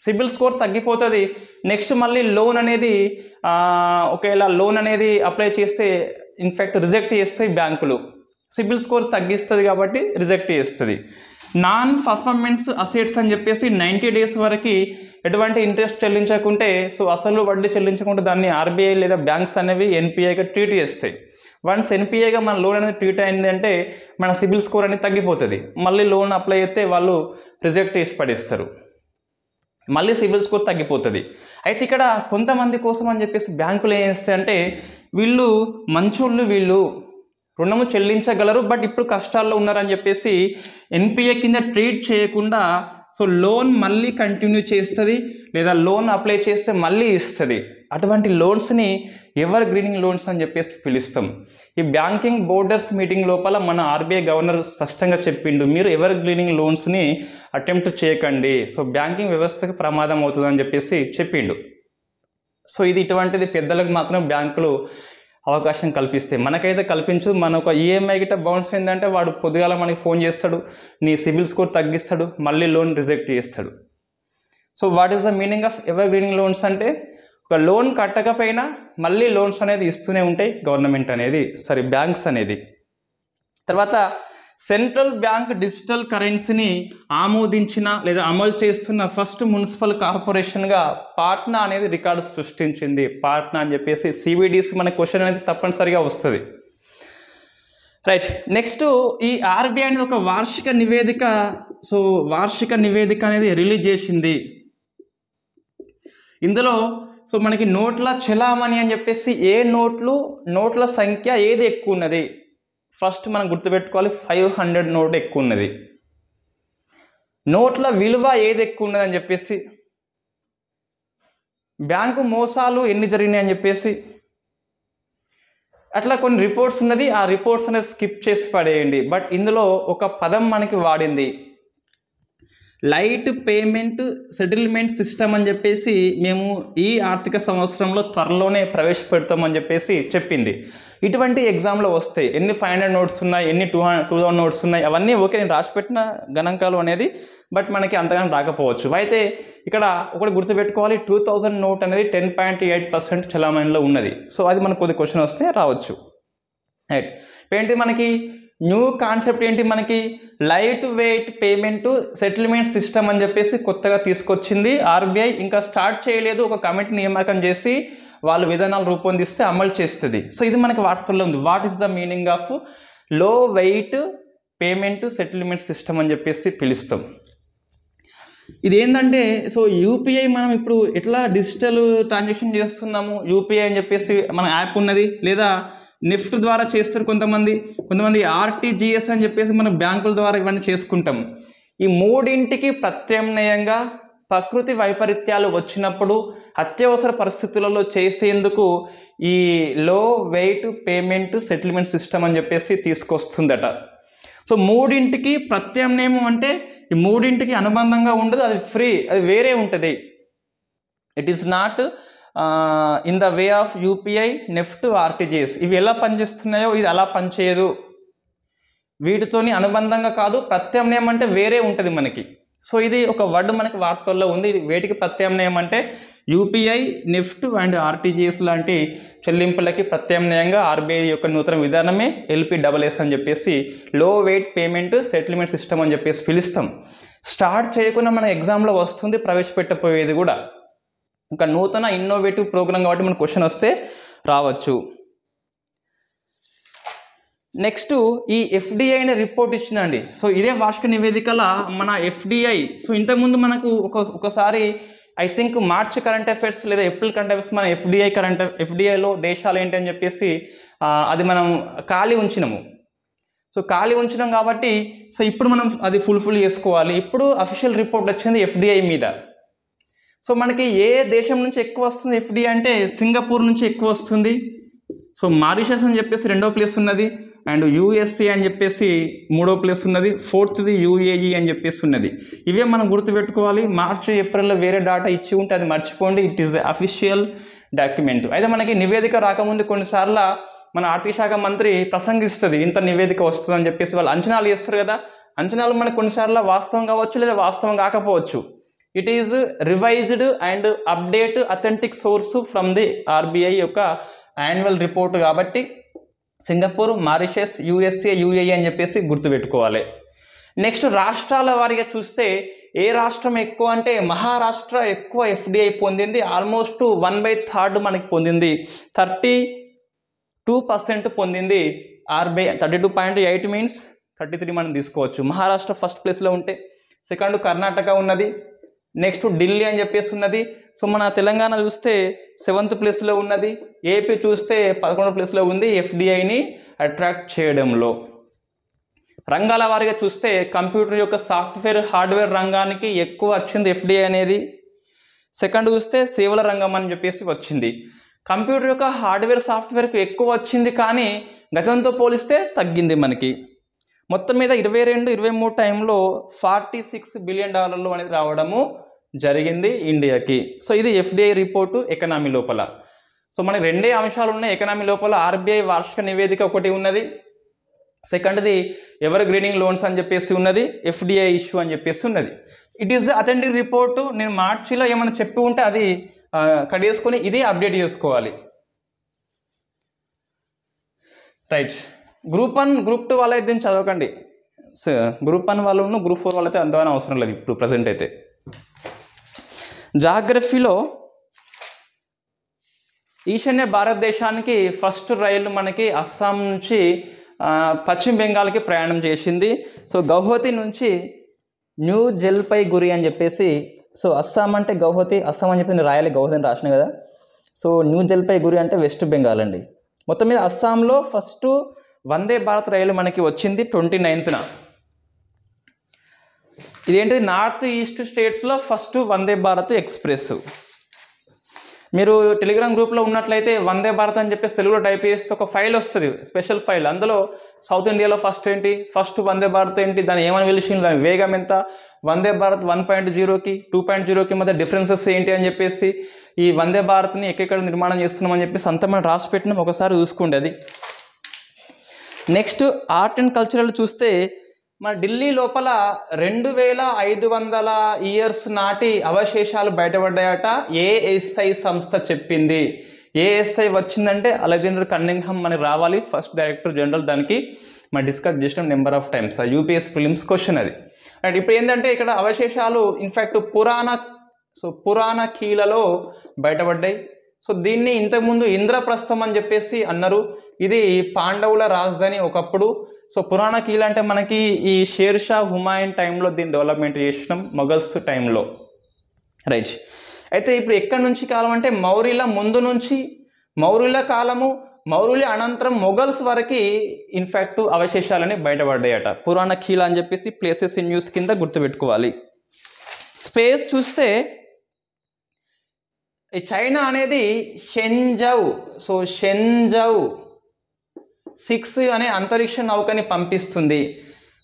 సిబిల్ స్కోర్ తగ్గిపోతుంది నెక్స్ట్ మళ్ళీ లోన్ అనేది ఒకవేళ లోన్ అనేది అప్లై చేస్తే ఇన్ఫ్యాక్ట్ రిజెక్ట్ చేస్తాయి బ్యాంకులు సిబిల్ స్కోర్ తగ్గిస్తుంది కాబట్టి రిజెక్ట్ చేస్తుంది నాన్ పర్ఫార్మెన్స్ అసెట్స్ అని చెప్పేసి నైంటీ డేస్ వరకు ఎటువంటి ఇంట్రెస్ట్ చెల్లించకుంటే సో అసలు వడ్డీ చెల్లించకుండా దాన్ని ఆర్బీఐ లేదా బ్యాంక్స్ అనేవి ఎన్పిఐగా ట్రీట్ చేస్తాయి వన్స్ ఎన్పిఐగా మన లోన్ అనేది ట్రీట్ అయింది అంటే మన సిబిల్ స్కోర్ అనేది తగ్గిపోతుంది మళ్ళీ లోన్ అప్లై చేస్తే వాళ్ళు రిజెక్ట్ చేసి పడిస్తారు మళ్ళీ సిబిల్ స్కోర్ తగ్గిపోతుంది అయితే ఇక్కడ కొంతమంది కోసం అని చెప్పేసి బ్యాంకులు ఏం చేస్తాయి అంటే వీళ్ళు మంచోళ్ళు వీళ్ళు రుణము చెల్లించగలరు బట్ ఇప్పుడు కష్టాల్లో ఉన్నారని చెప్పేసి ఎన్పిఏ కింద ట్రీట్ చేయకుండా సో లోన్ మళ్ళీ కంటిన్యూ చేస్తుంది లేదా లోన్ అప్లై చేస్తే మళ్ళీ ఇస్తుంది అటువంటి లోన్స్ని ఎవర్ గ్రీనింగ్ లోన్స్ అని చెప్పేసి పిలుస్తాం ఈ బ్యాంకింగ్ బోర్డర్స్ మీటింగ్ లోపల మన ఆర్బీఐ గవర్నర్ స్పష్టంగా చెప్పిండు మీరు ఎవర్ గ్రీనింగ్ లోన్స్ని అటెంప్ట్ చేయకండి సో బ్యాంకింగ్ వ్యవస్థకు ప్రమాదం అవుతుందని చెప్పేసి చెప్పిండు సో ఇది ఇటువంటిది పెద్దలకు మాత్రం బ్యాంకులు అవకాశం కల్పిస్తే మనకైతే కల్పించు మన ఒక ఈఎంఐ గిట్ట బౌన్స్ ఏంటంటే వాడు పొద్దుగాల మనకి ఫోన్ చేస్తాడు నీ సిబిల్ స్కోర్ తగ్గిస్తాడు మళ్ళీ లోన్ రిజెక్ట్ చేస్తాడు so what is the meaning of ever greening loans అంటే ఒక లోన్ కట్టకపోయినా మళ్ళీ లోన్స్ అనేది ఇస్తూనే ఉంటాయి గవర్నమెంట్ అనేది సారీ బ్యాంక్స్ అనేది తర్వాత సెంట్రల్ బ్యాంక్ డిజిటల్ కరెన్సీని ఆమోదించిన లేదా అమలు చేస్తున్న ఫస్ట్ మున్సిపల్ కార్పొరేషన్గా పాట్నా అనేది రికార్డు సృష్టించింది పాట్నా అని చెప్పేసి సిబిడిసి మన క్వశ్చన్ అనేది తప్పనిసరిగా వస్తుంది రైట్ నెక్స్ట్ ఈ ఆర్బీఐ అనేది ఒక వార్షిక నివేదిక సో వార్షిక నివేదిక అనేది రిలీజ్ చేసింది ఇందులో సో మనకి నోట్ల చలామణి అని చెప్పేసి ఏ నోట్లు నోట్ల సంఖ్య ఏది ఎక్కువ ఉన్నది ఫస్ట్ మనం గుర్తుపెట్టుకోవాలి ఫైవ్ హండ్రెడ్ నోట్ ఎక్కువ ఉన్నది నోట్ల విలువ ఏది ఎక్కువ ఉన్నది అని చెప్పేసి బ్యాంకు మోసాలు ఎన్ని జరిగినాయి అని చెప్పేసి అట్లా కొన్ని రిపోర్ట్స్ ఉన్నది ఆ రిపోర్ట్స్ అనేది స్కిప్ చేసి పడేయండి బట్ ఇందులో ఒక పదం మనకి వాడింది లైట్ పేమెంట్ సెటిల్మెంట్ సిస్టమ్ అని చెప్పేసి మేము ఈ ఆర్థిక సంవత్సరంలో త్వరలోనే ప్రవేశపెడతామని చెప్పేసి చెప్పింది ఇటువంటి ఎగ్జామ్లో వస్తాయి ఎన్ని ఫైవ్ హండ్రెడ్ నోట్స్ ఉన్నాయి ఎన్ని two hundred two thousand notes ఉన్నాయి అవన్నీ ఓకే నేను రాసిపెట్టిన గణాంకాలు అనేది బట్ మనకి అంతగానో రాకపోవచ్చు అయితే ఇక్కడ ఒకటి గుర్తుపెట్టుకోవాలి టూ థౌజండ్ నోట్ అనేది టెన్ పాయింట్ ఎయిట్ పర్సెంట్ చలామణిలో ఉన్నది సో అది మనకు కొద్ది క్వశ్చన్ వస్తే రావచ్చు రైట్ ఏంటి మనకి న్యూ కాన్సెప్ట్ ఏంటి మనకి light weight payment settlement system అని చెప్పేసి కొత్తగా తీసుకొచ్చింది ఆర్బీఐ ఇంకా స్టార్ట్ చేయలేదు ఒక కమిటీ నియామకం చేసి వాళ్ళు విధానాలు రూపొందిస్తే అమలు చేస్తుంది సో ఇది మనకి వార్తల్లో ఉంది what is the meaning of low weight payment settlement system అని చెప్పేసి పిలుస్తాం ఇది ఏంటంటే సో యూపీఐ మనం ఇప్పుడు ఎట్లా డిజిటల్ ట్రాన్సాక్షన్ చేస్తున్నాము యూపీఐ అని చెప్పేసి మన యాప్ ఉన్నది లేదా నెఫ్ట్ ద్వారా చేస్తారు కొంతమంది కొంతమంది ఆర్టీజీఎస్ అని చెప్పేసి మనం బ్యాంకుల ద్వారా ఇవన్నీ చేసుకుంటాం ఈ మూడింటికి ప్రత్యామ్నాయంగా ప్రకృతి వైపరీత్యాలు వచ్చినప్పుడు అత్యవసర పరిస్థితులలో చేసేందుకు ఈ లో వెయిట్ పేమెంట్ సెటిల్మెంట్ సిస్టమ్ అని చెప్పేసి తీసుకొస్తుందట సో మూడింటికి ప్రత్యామ్నాయం అంటే ఈ మూడింటికి అనుబంధంగా ఉండదు అది ఫ్రీ అది వేరే ఉంటుంది it is not in the way of UPI NEFT RTGS ఇవి ఎలా పనిచేస్తున్నాయో ఇది అలా పనిచేయదు వీటితోని అనుబంధంగా కాదు ప్రత్యామ్నాయం అంటే వేరే ఉంటుంది మనకి సో ఇది ఒక వర్డ్ మనకి వార్తల్లో ఉంది వేటికి ప్రత్యామ్నాయం అంటే యూపీఐ నెఫ్ట్ అండ్ ఆర్టీజీఎస్ లాంటి చెల్లింపులకి ప్రత్యామ్నాయంగా ఆర్బీఐ యొక్క నూతన విధానమే ఎల్పి ఎస్ అని చెప్పేసి లో వెయిట్ పేమెంట్ సెటిల్మెంట్ సిస్టమ్ అని చెప్పేసి పిలుస్తాం స్టార్ట్ చేయకుండా మన ఎగ్జామ్లో వస్తుంది ప్రవేశపెట్టపోయేది కూడా ఇంకా నూతన ఇన్నోవేటివ్ ప్రోగ్రామ్ కాబట్టి మనకు క్వశ్చన్ వస్తే రావచ్చు నెక్స్ట్ ఈ ఎఫ్డిఐ అనే రిపోర్ట్ ఇచ్చిందండి సో ఇదే వార్షిక నివేదికల మన ఎఫ్డిఐ సో ఇంతకుముందు మనకు ఒక ఒకసారి I think March current affairs లేదా ఏప్రిల్ కరెంట్ అఫైర్స్ మన ఎఫ్డిఐ కరెంట్ ఎఫ్డిఐలో దేశాలు ఏంటి అని చెప్పేసి అది మనం ఖాళీ ఉంచినాము సో ఖాళీ ఉంచినాం కాబట్టి సో ఇప్పుడు మనం అది ఫుల్ఫిల్ చేసుకోవాలి ఇప్పుడు అఫీషియల్ రిపోర్ట్ వచ్చింది ఎఫ్డిఐ మీద సో మనకి ఏ దేశం నుంచి ఎక్కువ వస్తుంది ఎఫ్డి అంటే సింగపూర్ నుంచి ఎక్కువ వస్తుంది సో మారిషస్ అని చెప్పేసి రెండో ప్లేస్ ఉన్నది అండ్ యూఎస్సీ అని చెప్పేసి మూడో ప్లేస్ ఉన్నది ఫోర్త్ది యూఏఈ అని చెప్పేసి ఉన్నది ఇవే మనం గుర్తుపెట్టుకోవాలి మార్చ్ ఏప్రిల్లో వేరే డాటా ఇచ్చి ఉంటే అది మర్చిపోండి ఇట్ ఈస్ అఫీషియల్ డాక్యుమెంట్ అయితే మనకి నివేదిక రాకముందు కొన్నిసార్లు మన ఆర్థిక శాఖ మంత్రి ప్రసంగిస్తుంది ఇంత నివేదిక వస్తుందని చెప్పేసి వాళ్ళు అంచనాలు చేస్తారు కదా అంచనాలు మనకు కొన్నిసార్లు వాస్తవం కావచ్చు లేదా వాస్తవం కాకపోవచ్చు it is revised and update authentic source from the RBI యొక్క యాన్యువల్ రిపోర్ట్ కాబట్టి సింగపూర్ మారిషస్ యూఎస్ఏ యూఏఈ అని చెప్పేసి గుర్తుపెట్టుకోవాలి నెక్స్ట్ రాష్ట్రాల వారిగా చూస్తే ఏ రాష్ట్రం ఎక్కువ అంటే మహారాష్ట్ర ఎక్కువ ఎఫ్డిఐ పొందింది ఆల్మోస్ట్ వన్ బై థర్డ్ మనకి పొందింది థర్టీ టూ పర్సెంట్ పొందింది RBI thirty two point eight means thirty three మనం తీసుకోవచ్చు మహారాష్ట్ర ఫస్ట్ ప్లేస్లో ఉంటే సెకండ్ కర్ణాటక ఉన్నది నెక్స్ట్ ఢిల్లీ అని చెప్పేసి ఉన్నది సో మన తెలంగాణ చూస్తే సెవెంత్ ప్లేస్లో ఉన్నది ఏపీ చూస్తే పదకొండో ప్లేస్లో ఉంది ఎఫ్డిఐని అట్రాక్ట్ చేయడంలో రంగాల వారిగా చూస్తే కంప్యూటర్ యొక్క సాఫ్ట్వేర్ హార్డ్వేర్ రంగానికి ఎక్కువ వచ్చింది ఎఫ్డిఐ అనేది సెకండ్ చూస్తే సేవల రంగం అని చెప్పేసి వచ్చింది కంప్యూటర్ యొక్క హార్డ్వేర్ సాఫ్ట్వేర్కు ఎక్కువ వచ్చింది కానీ గతంతో పోలిస్తే తగ్గింది మనకి మొత్తం మీద ఇరవై రెండు ఇరవై మూడు టైంలో ఫార్టీ సిక్స్ బిలియన్ డాలర్లు అనేది రావడము జరిగింది ఇండియాకి సో ఇది ఎఫ్డిఐ రిపోర్టు ఎకనామీ లోపల సో మనకి రెండే అంశాలు ఉన్నాయి ఎకనామీ లోపల ఆర్బీఐ వార్షిక నివేదిక ఒకటి ఉన్నది సెకండ్ది ఎవర్ గ్రీనింగ్ లోన్స్ అని చెప్పేసి ఉన్నది ఎఫ్డిఐ ఇష్యూ అని చెప్పేసి ఉన్నది it is the authentic report నేను మార్చిలో ఏమైనా చెప్పి ఉంటే అది కట్ చేసుకొని ఇది అప్డేట్ చేసుకోవాలి right group one group two వాళ్ళైతే దీన్ని చదవకండి సో గ్రూప్ వన్ వాళ్ళు గ్రూప్ ఫోర్ వాళ్ళైతే అంతమైన అవసరం లేదు ఇప్పుడు ప్రజెంట్ అయితే జాగ్రఫీలో ఈశాన్య భారతదేశానికి ఫస్ట్ రైలు మనకి అస్సాం నుంచి పశ్చిమ బెంగాల్కి ప్రయాణం చేసింది సో గౌహతి నుంచి న్యూ జల్పైగురి అని చెప్పేసి సో అస్సాం అంటే గౌహతి అస్సాం అని చెప్పి నేను రాయాలి గౌహతి అని రాసిన కదా సో న్యూ జల్పైగురి అంటే వెస్ట్ బెంగాల్ అండి మొత్తం మీద అస్సాంలో ఫస్ట్ వందే భారత్ రైలు మనకి వచ్చింది ట్వంటీ నైన్త్న ఇదేంటి నార్త్ ఈస్ట్ స్టేట్స్లో ఫస్ట్ వందే భారత్ ఎక్స్ప్రెస్ మీరు టెలిగ్రామ్ గ్రూప్లో ఉన్నట్లయితే వందే భారత్ అని చెప్పేసి తెలుగులో టైప్ చేస్తే ఒక ఫైల్ వస్తుంది స్పెషల్ ఫైల్ అందులో సౌత్ ఇండియాలో ఫస్ట్ ఏంటి ఫస్ట్ వందే భారత్ ఏంటి దాన్ని ఏమని పిలిచింది దాని వేగం ఎంత వందే భారత్ వన్ పాయింట్ జీరోకి టూ పాయింట్ జీరోకి మధ్య డిఫరెన్సెస్ ఏంటి అని చెప్పేసి ఈ వందే భారత్ని ఎక్కడెక్కడ నిర్మాణం చేస్తున్నామని చెప్పేసి అంత మనం రాసి పెట్టినాం ఒకసారి చూసుకోండి అది నెక్స్ట్ ఆర్ట్ అండ్ కల్చరల్ చూస్తే మన ఢిల్లీ లోపల రెండు వేల ఐదు వందల ఇయర్స్ నాటి అవశేషాలు బయటపడ్డాయట ఏఎస్ఐ సంస్థ చెప్పింది ఏఎస్ఐ వచ్చిందంటే అలెగ్జాండర్ కన్నింగ్హమ్ మనకి రావాలి ఫస్ట్ డైరెక్టర్ జనరల్ దానికి మనం డిస్కస్ చేసిన number of times UPS prelims question అది అండ్ ఇప్పుడు ఏంటంటే ఇక్కడ అవశేషాలు ఇన్ఫ్యాక్ట్ పురాణ సో పురాణ కీలలో బయటపడ్డాయి సో దీన్ని ఇంతకుముందు ఇంద్రప్రస్థం అని చెప్పేసి అన్నారు ఇది పాండవుల రాజధాని ఒకప్పుడు సో పురాణ కీలా అంటే మనకి ఈ షేర్షా హుమాయన్ టైంలో దీన్ని డెవలప్మెంట్ చేసినాం మొఘల్స్ టైంలో రైట్ అయితే ఇప్పుడు ఎక్కడి నుంచి కాలం అంటే మౌర్యుల ముందు నుంచి మౌర్యుల కాలము మౌర్యుల అనంతరం మొఘల్స్ వరకు ఇన్ఫ్యాక్ట్ అవశేషాలని బయటపడ్డాయట పురాణ కీలా అని చెప్పేసి ప్లేసెస్ ఇన్ న్యూస్ కింద గుర్తుపెట్టుకోవాలి స్పేస్ చూస్తే చైనా అనేది షెంజౌ సో షెంజౌ సిక్స్ అనే అంతరిక్ష నౌకని పంపిస్తుంది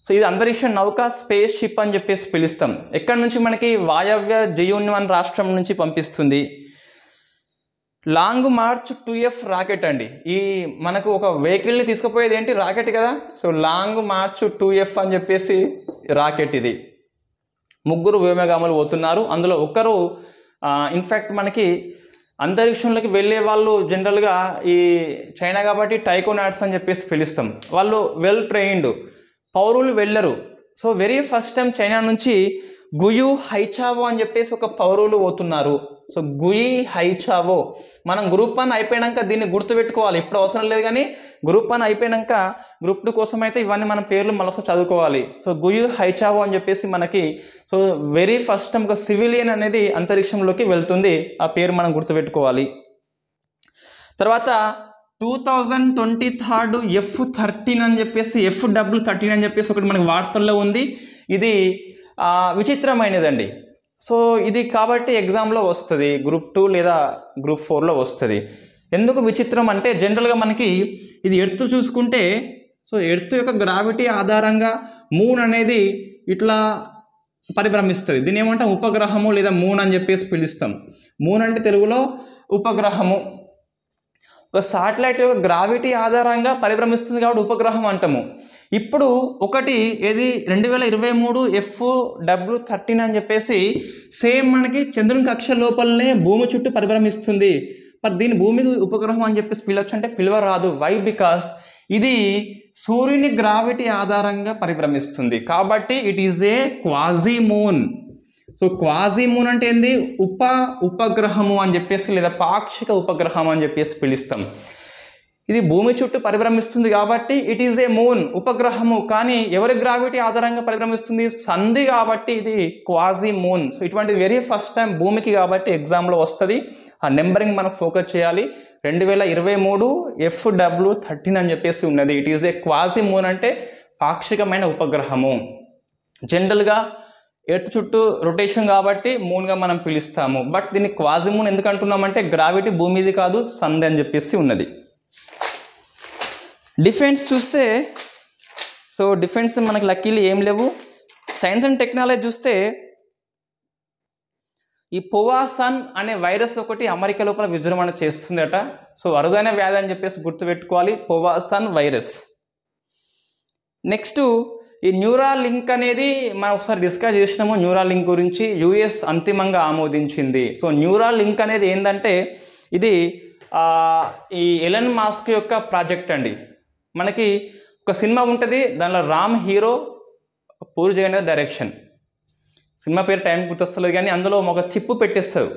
సో ఇది అంతరిక్ష నౌక స్పేస్ షిప్ అని చెప్పేసి పిలుస్తాం ఎక్కడి నుంచి మనకి వాయవ్య జయూన్వన్ రాష్ట్రం నుంచి పంపిస్తుంది Long March two F rocket అండి ఈ మనకు ఒక వెహికల్ని తీసుకుపోయేది ఏంటి రాకెట్ కదా so Long March two F అని చెప్పేసి రాకెట్ ఇది ముగ్గురు వ్యోమగాములు పోతున్నారు అందులో ఒకరు ఇన్ఫ్యాక్ట్ మనకి అంతరిక్షంలోకి వెళ్ళే వాళ్ళు జనరల్గా ఈ చైనా కాబట్టి టైకోనాట్స్ అని చెప్పేసి పిలుస్తాం వాళ్ళు వెల్ ట్రైన్డ్ పౌరులు వెళ్ళరు so very first time China నుంచి గుయు హైచావో అని చెప్పేసి ఒక పౌరులు పోతున్నారు సో గుయి హైచావో మనం గ్రూప్ వన్ అయిపోయాక దీన్ని గుర్తుపెట్టుకోవాలి ఇప్పుడు అవసరం లేదు కానీ గ్రూప్ వన్ అయిపోయాక గ్రూప్ టూ కోసం అయితే ఇవన్నీ మన పేర్లు మళ్ళీ చదువుకోవాలి సో గుయు హైచావో అని చెప్పేసి మనకి సో వెరీ ఫస్ట్ ఒక సివిలియన్ అనేది అంతరిక్షంలోకి వెళ్తుంది ఆ పేరు మనం గుర్తుపెట్టుకోవాలి తర్వాత two thousand twenty third F thirteen అని చెప్పేసి ఎఫ్ డబ్ల్యూ థర్టీన్ అని చెప్పేసి ఒకటి మనకి వార్తల్లో ఉంది ఇది విచిత్రమైనదండి సో ఇది కాబట్టి ఎగ్జామ్లో వస్తుంది గ్రూప్ టూ లేదా గ్రూప్ ఫోర్లో వస్తుంది ఎందుకు విచిత్రం అంటే జనరల్గా మనకి ఇది ఎర్త్ చూసుకుంటే సో ఎర్త్ యొక్క గ్రావిటీ ఆధారంగా మూన్ అనేది ఇట్లా పరిభ్రమిస్తుంది దీని ఏమంటాం ఉపగ్రహము లేదా మూన్ అని చెప్పేసి పిలుస్తాం మూన్ అంటే తెలుగులో ఉపగ్రహము ఒక సాటిలైట్ యొక్క గ్రావిటీ ఆధారంగా పరిభ్రమిస్తుంది కాబట్టి ఉపగ్రహం అంటాము ఇప్పుడు ఒకటి ఏది రెండు వేల ఇరవై మూడు ఎఫ్ డబ్ల్యూ థర్టీన్ అని చెప్పేసి సేమ్ మనకి చంద్రుని కక్ష లోపలనే భూమి చుట్టూ పరిభ్రమిస్తుంది మరి దీని భూమికి ఉపగ్రహం అని చెప్పేసి పిలవచ్చు అంటే రాదు వై బికాస్ ఇది సూర్యుని గ్రావిటీ ఆధారంగా పరిభ్రమిస్తుంది కాబట్టి it is a quasi moon so quasi moon అంటే ఏంది ఉప ఉపగ్రహము అని చెప్పేసి లేదా పాక్షిక ఉపగ్రహం అని చెప్పేసి పిలుస్తాం ఇది భూమి చుట్టూ పరిభ్రమిస్తుంది కాబట్టి ఇట్ ఈజ్ ఏ మూన్ ఉపగ్రహము కానీ ఎవరి గ్రావిటీ ఆధారంగా పరిభ్రమిస్తుంది సంధి కాబట్టి ఇది క్వాజీ మూన్ సో ఇటువంటి వెరీ ఫస్ట్ టైం భూమికి కాబట్టి ఎగ్జామ్లో వస్తుంది ఆ నెంబరింగ్ మనం ఫోకస్ చేయాలి రెండు వేల ఇరవై మూడు ఎఫ్ డబ్ల్యూ థర్టీన్ అని చెప్పేసి ఉన్నది it is a quasi moon అంటే పాక్షికమైన ఉపగ్రహము జనరల్గా ఎర్త్ చుట్టూ రొటేషన్ కాబట్టి మూన్గా మనం పిలుస్తాము బట్ దీన్ని క్వాజీ మూన్ అంటున్నామంటే గ్రావిటీ భూమిది కాదు సంధి అని చెప్పేసి ఉన్నది డిఫెన్స్ చూస్తే సో డిఫెన్స్ మనకు లక్కీలు ఏం లేవు సైన్స్ అండ్ టెక్నాలజీ చూస్తే ఈ పోవాసన్ అనే వైరస్ ఒకటి అమెరికా లోపల విజృంభణ చేస్తుందట సో అరుదైన వ్యాధి అని చెప్పేసి గుర్తుపెట్టుకోవాలి పోవాసన్ వైరస్ నెక్స్ట్ ఈ న్యూరా లింక్ అనేది మనం ఒకసారి డిస్కస్ చేసినాము న్యూరా లింక్ గురించి యుఎస్ అంతిమంగా ఆమోదించింది సో న్యూరా లింక్ అనేది ఏంటంటే ఇది ఈ ఎలన్ మాస్క్ యొక్క ప్రాజెక్ట్ అండి మనకి ఒక సినిమా ఉంటుంది దానిలో Ram hero Puri Jagan direction cinema పేరు టైం గుర్తొస్తలేదు కానీ అందులో ఒక చిప్పు పెట్టేస్తారు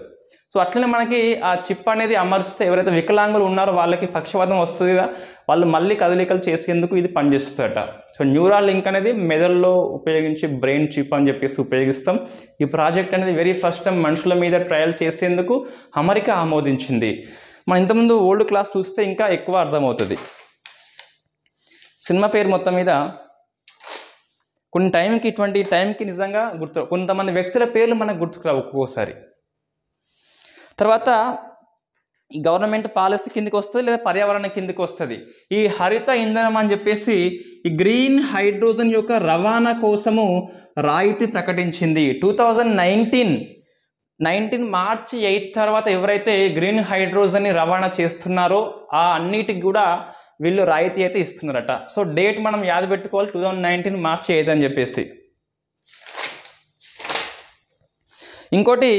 సో అట్లనే మనకి ఆ చిప్ అనేది అమర్చితే ఎవరైతే వికలాంగులు ఉన్నారో వాళ్ళకి పక్షవాదం వస్తుంది కదా వాళ్ళు మళ్ళీ కదలికలు చేసేందుకు ఇది పనిచేస్తుందట సో న్యూరాల్ లింక్ అనేది మెదడులో ఉపయోగించి బ్రెయిన్ చిప్ అని చెప్పేసి ఉపయోగిస్తాం ఈ ప్రాజెక్ట్ అనేది వెరీ ఫస్ట్ టైం మనుషుల మీద ట్రయల్ చేసేందుకు అమెరికా ఆమోదించింది మనం ఇంతకుముందు ఓల్డ్ క్లాస్ చూస్తే ఇంకా ఎక్కువ అర్థమవుతుంది సినిమా పేరు మొత్తం మీద కొన్ని టైంకి ఇటువంటి టైంకి నిజంగా గుర్తు కొంతమంది వ్యక్తుల పేర్లు మనకు గుర్తుకురావు ఒక్కోసారి తర్వాత ఈ గవర్నమెంట్ పాలసీ కిందకి వస్తుంది లేదా పర్యావరణం కిందకి వస్తుంది ఈ హరిత ఇంధనం అని చెప్పేసి ఈ గ్రీన్ హైడ్రోజన్ యొక్క రవాణా కోసము రాయితీ ప్రకటించింది two thousand nineteen nineteen March eighth తర్వాత ఎవరైతే గ్రీన్ హైడ్రోజన్ని రవాణా చేస్తున్నారో ఆ అన్నిటికి కూడా వీళ్ళు రాయితీ అయితే ఇస్తున్నారట సో డేట్ మనం యాద పెట్టుకోవాలి two thousand nineteen March eighth అని చెప్పేసి ఇంకోటి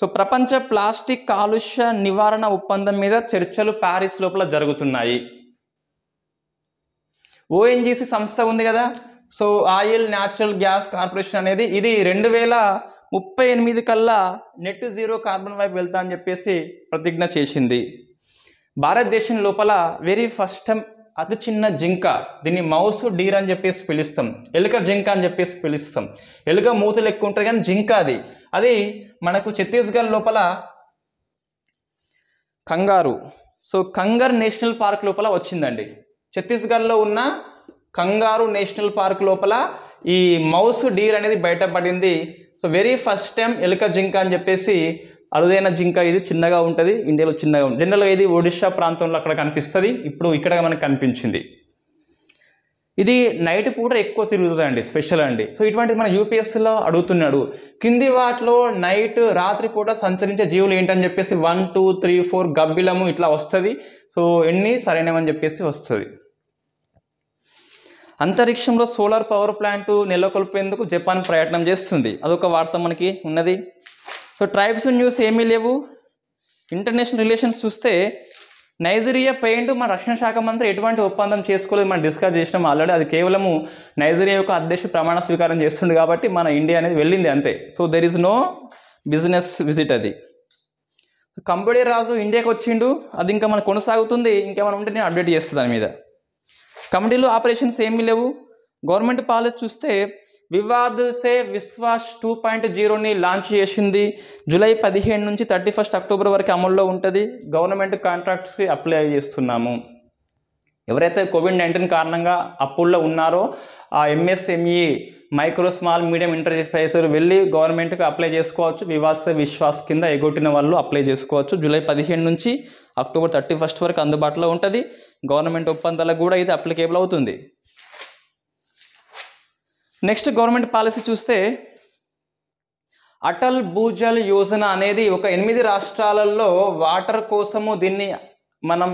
సో ప్రపంచ ప్లాస్టిక్ కాలుష్య నివారణ ఒప్పందం మీద చర్చలు ప్యారిస్ లోపల జరుగుతున్నాయి ఓఎన్జీసీ సంస్థ ఉంది కదా so oil natural gas corporation అనేది ఇది రెండు వేల ముప్పై ఎనిమిది కల్లా నెట్ జీరో కార్బన్ వైపు వెళ్తా అని చెప్పేసి ప్రతిజ్ఞ చేసింది భారతదేశం లోపల వెరీ ఫస్ట్ టైం అతి చిన్న జింక దీన్ని మౌస్ డీర్ అని చెప్పేసి పిలుస్తాం ఎలుక జింక అని చెప్పేసి పిలుస్తాం ఎలుక మూతలు ఎక్కువ ఉంటాయి కానీ జింక అది అది మనకు ఛత్తీస్గఢ్ లోపల కంగారు సో కంగర్ నేషనల్ పార్క్ లోపల వచ్చిందండి ఛత్తీస్గఢ్లో ఉన్న కంగారు నేషనల్ పార్క్ లోపల ఈ మౌస్ డీర్ అనేది బయటపడింది సో వెరీ ఫస్ట్ టైం ఎలుక జింక అని చెప్పేసి అరుదైన జింక ఇది చిన్నగా ఉంటుంది ఇండియాలో చిన్నగా ఉంటుంది జనరల్గా ఇది ఒడిషా ప్రాంతంలో అక్కడ కనిపిస్తుంది ఇప్పుడు ఇక్కడ మనకు కనిపించింది ఇది నైట్ పూట ఎక్కువ తిరుగుతుందండి స్పెషల్ అండి సో ఇటువంటిది మన యూపీఎస్సీలో అడుగుతున్నాడు కింది వాటిలో నైట్ రాత్రి పూట సంచరించే జీవులు ఏంటని చెప్పేసి వన్ టూ త్రీ ఫోర్ గబ్బిలము ఇట్లా వస్తుంది సో ఎన్ని సరైనవని చెప్పేసి వస్తుంది అంతరిక్షంలో సోలార్ పవర్ ప్లాంట్ నెలకొల్పేందుకు జపాన్ ప్రయత్నం చేస్తుంది అదొక వార్త మనకి ఉన్నది సో ట్రైబ్స్ న్యూస్ ఏమీ లేవు ఇంటర్నేషనల్ రిలేషన్స్ చూస్తే నైజీరియా పెయింట్ మన రక్షణ శాఖ మంత్రి ఎటువంటి ఒప్పందం చేసుకోలేదు మనం డిస్కస్ చేసినాం ఆల్రెడీ అది కేవలము నైజీరియా యొక్క అధ్యక్ష ప్రమాణ స్వీకారం చేస్తుంది కాబట్టి మన ఇండియా అనేది వెళ్ళింది అంతే so there is no business visit అది కంబోడియా రాజు ఇండియాకి వచ్చిండు అది ఇంకా మనకు కొనసాగుతుంది ఇంకేమైనా ఉంటే నేను అప్డేట్ చేస్తాను దాని మీద కమిటీలో ఆపరేషన్స్ ఏమీ లేవు గవర్నమెంట్ పాలసీ చూస్తే వివాద్ సే విశ్వాస్ టూ పాయింట్ జీరోని లాంచ్ చేసింది జూలై పదిహేను నుంచి థర్టీ ఫస్ట్ అక్టోబర్ వరకు అమల్లో ఉంటుంది గవర్నమెంట్ కాంట్రాక్ట్స్కి అప్లై చేస్తున్నాము ఎవరైతే కోవిడ్ నైన్టీన్ కారణంగా అప్పుల్లో ఉన్నారో ఆ MSME micro small medium enterprise వెళ్ళి గవర్నమెంట్కి అప్లై చేసుకోవచ్చు వివాస విశ్వాస్ కింద ఎగొట్టిన వాళ్ళు అప్లై చేసుకోవచ్చు జూలై పదిహేను నుంచి అక్టోబర్ థర్టీ ఫస్ట్ వరకు అందుబాటులో ఉంటుంది గవర్నమెంట్ ఒప్పందాలకు కూడా ఇది అప్లికేబుల్ అవుతుంది నెక్స్ట్ గవర్నమెంట్ పాలసీ చూస్తే అటల్ భూజల్ యోజన అనేది ఒక ఎనిమిది రాష్ట్రాలలో వాటర్ కోసము దీన్ని మనం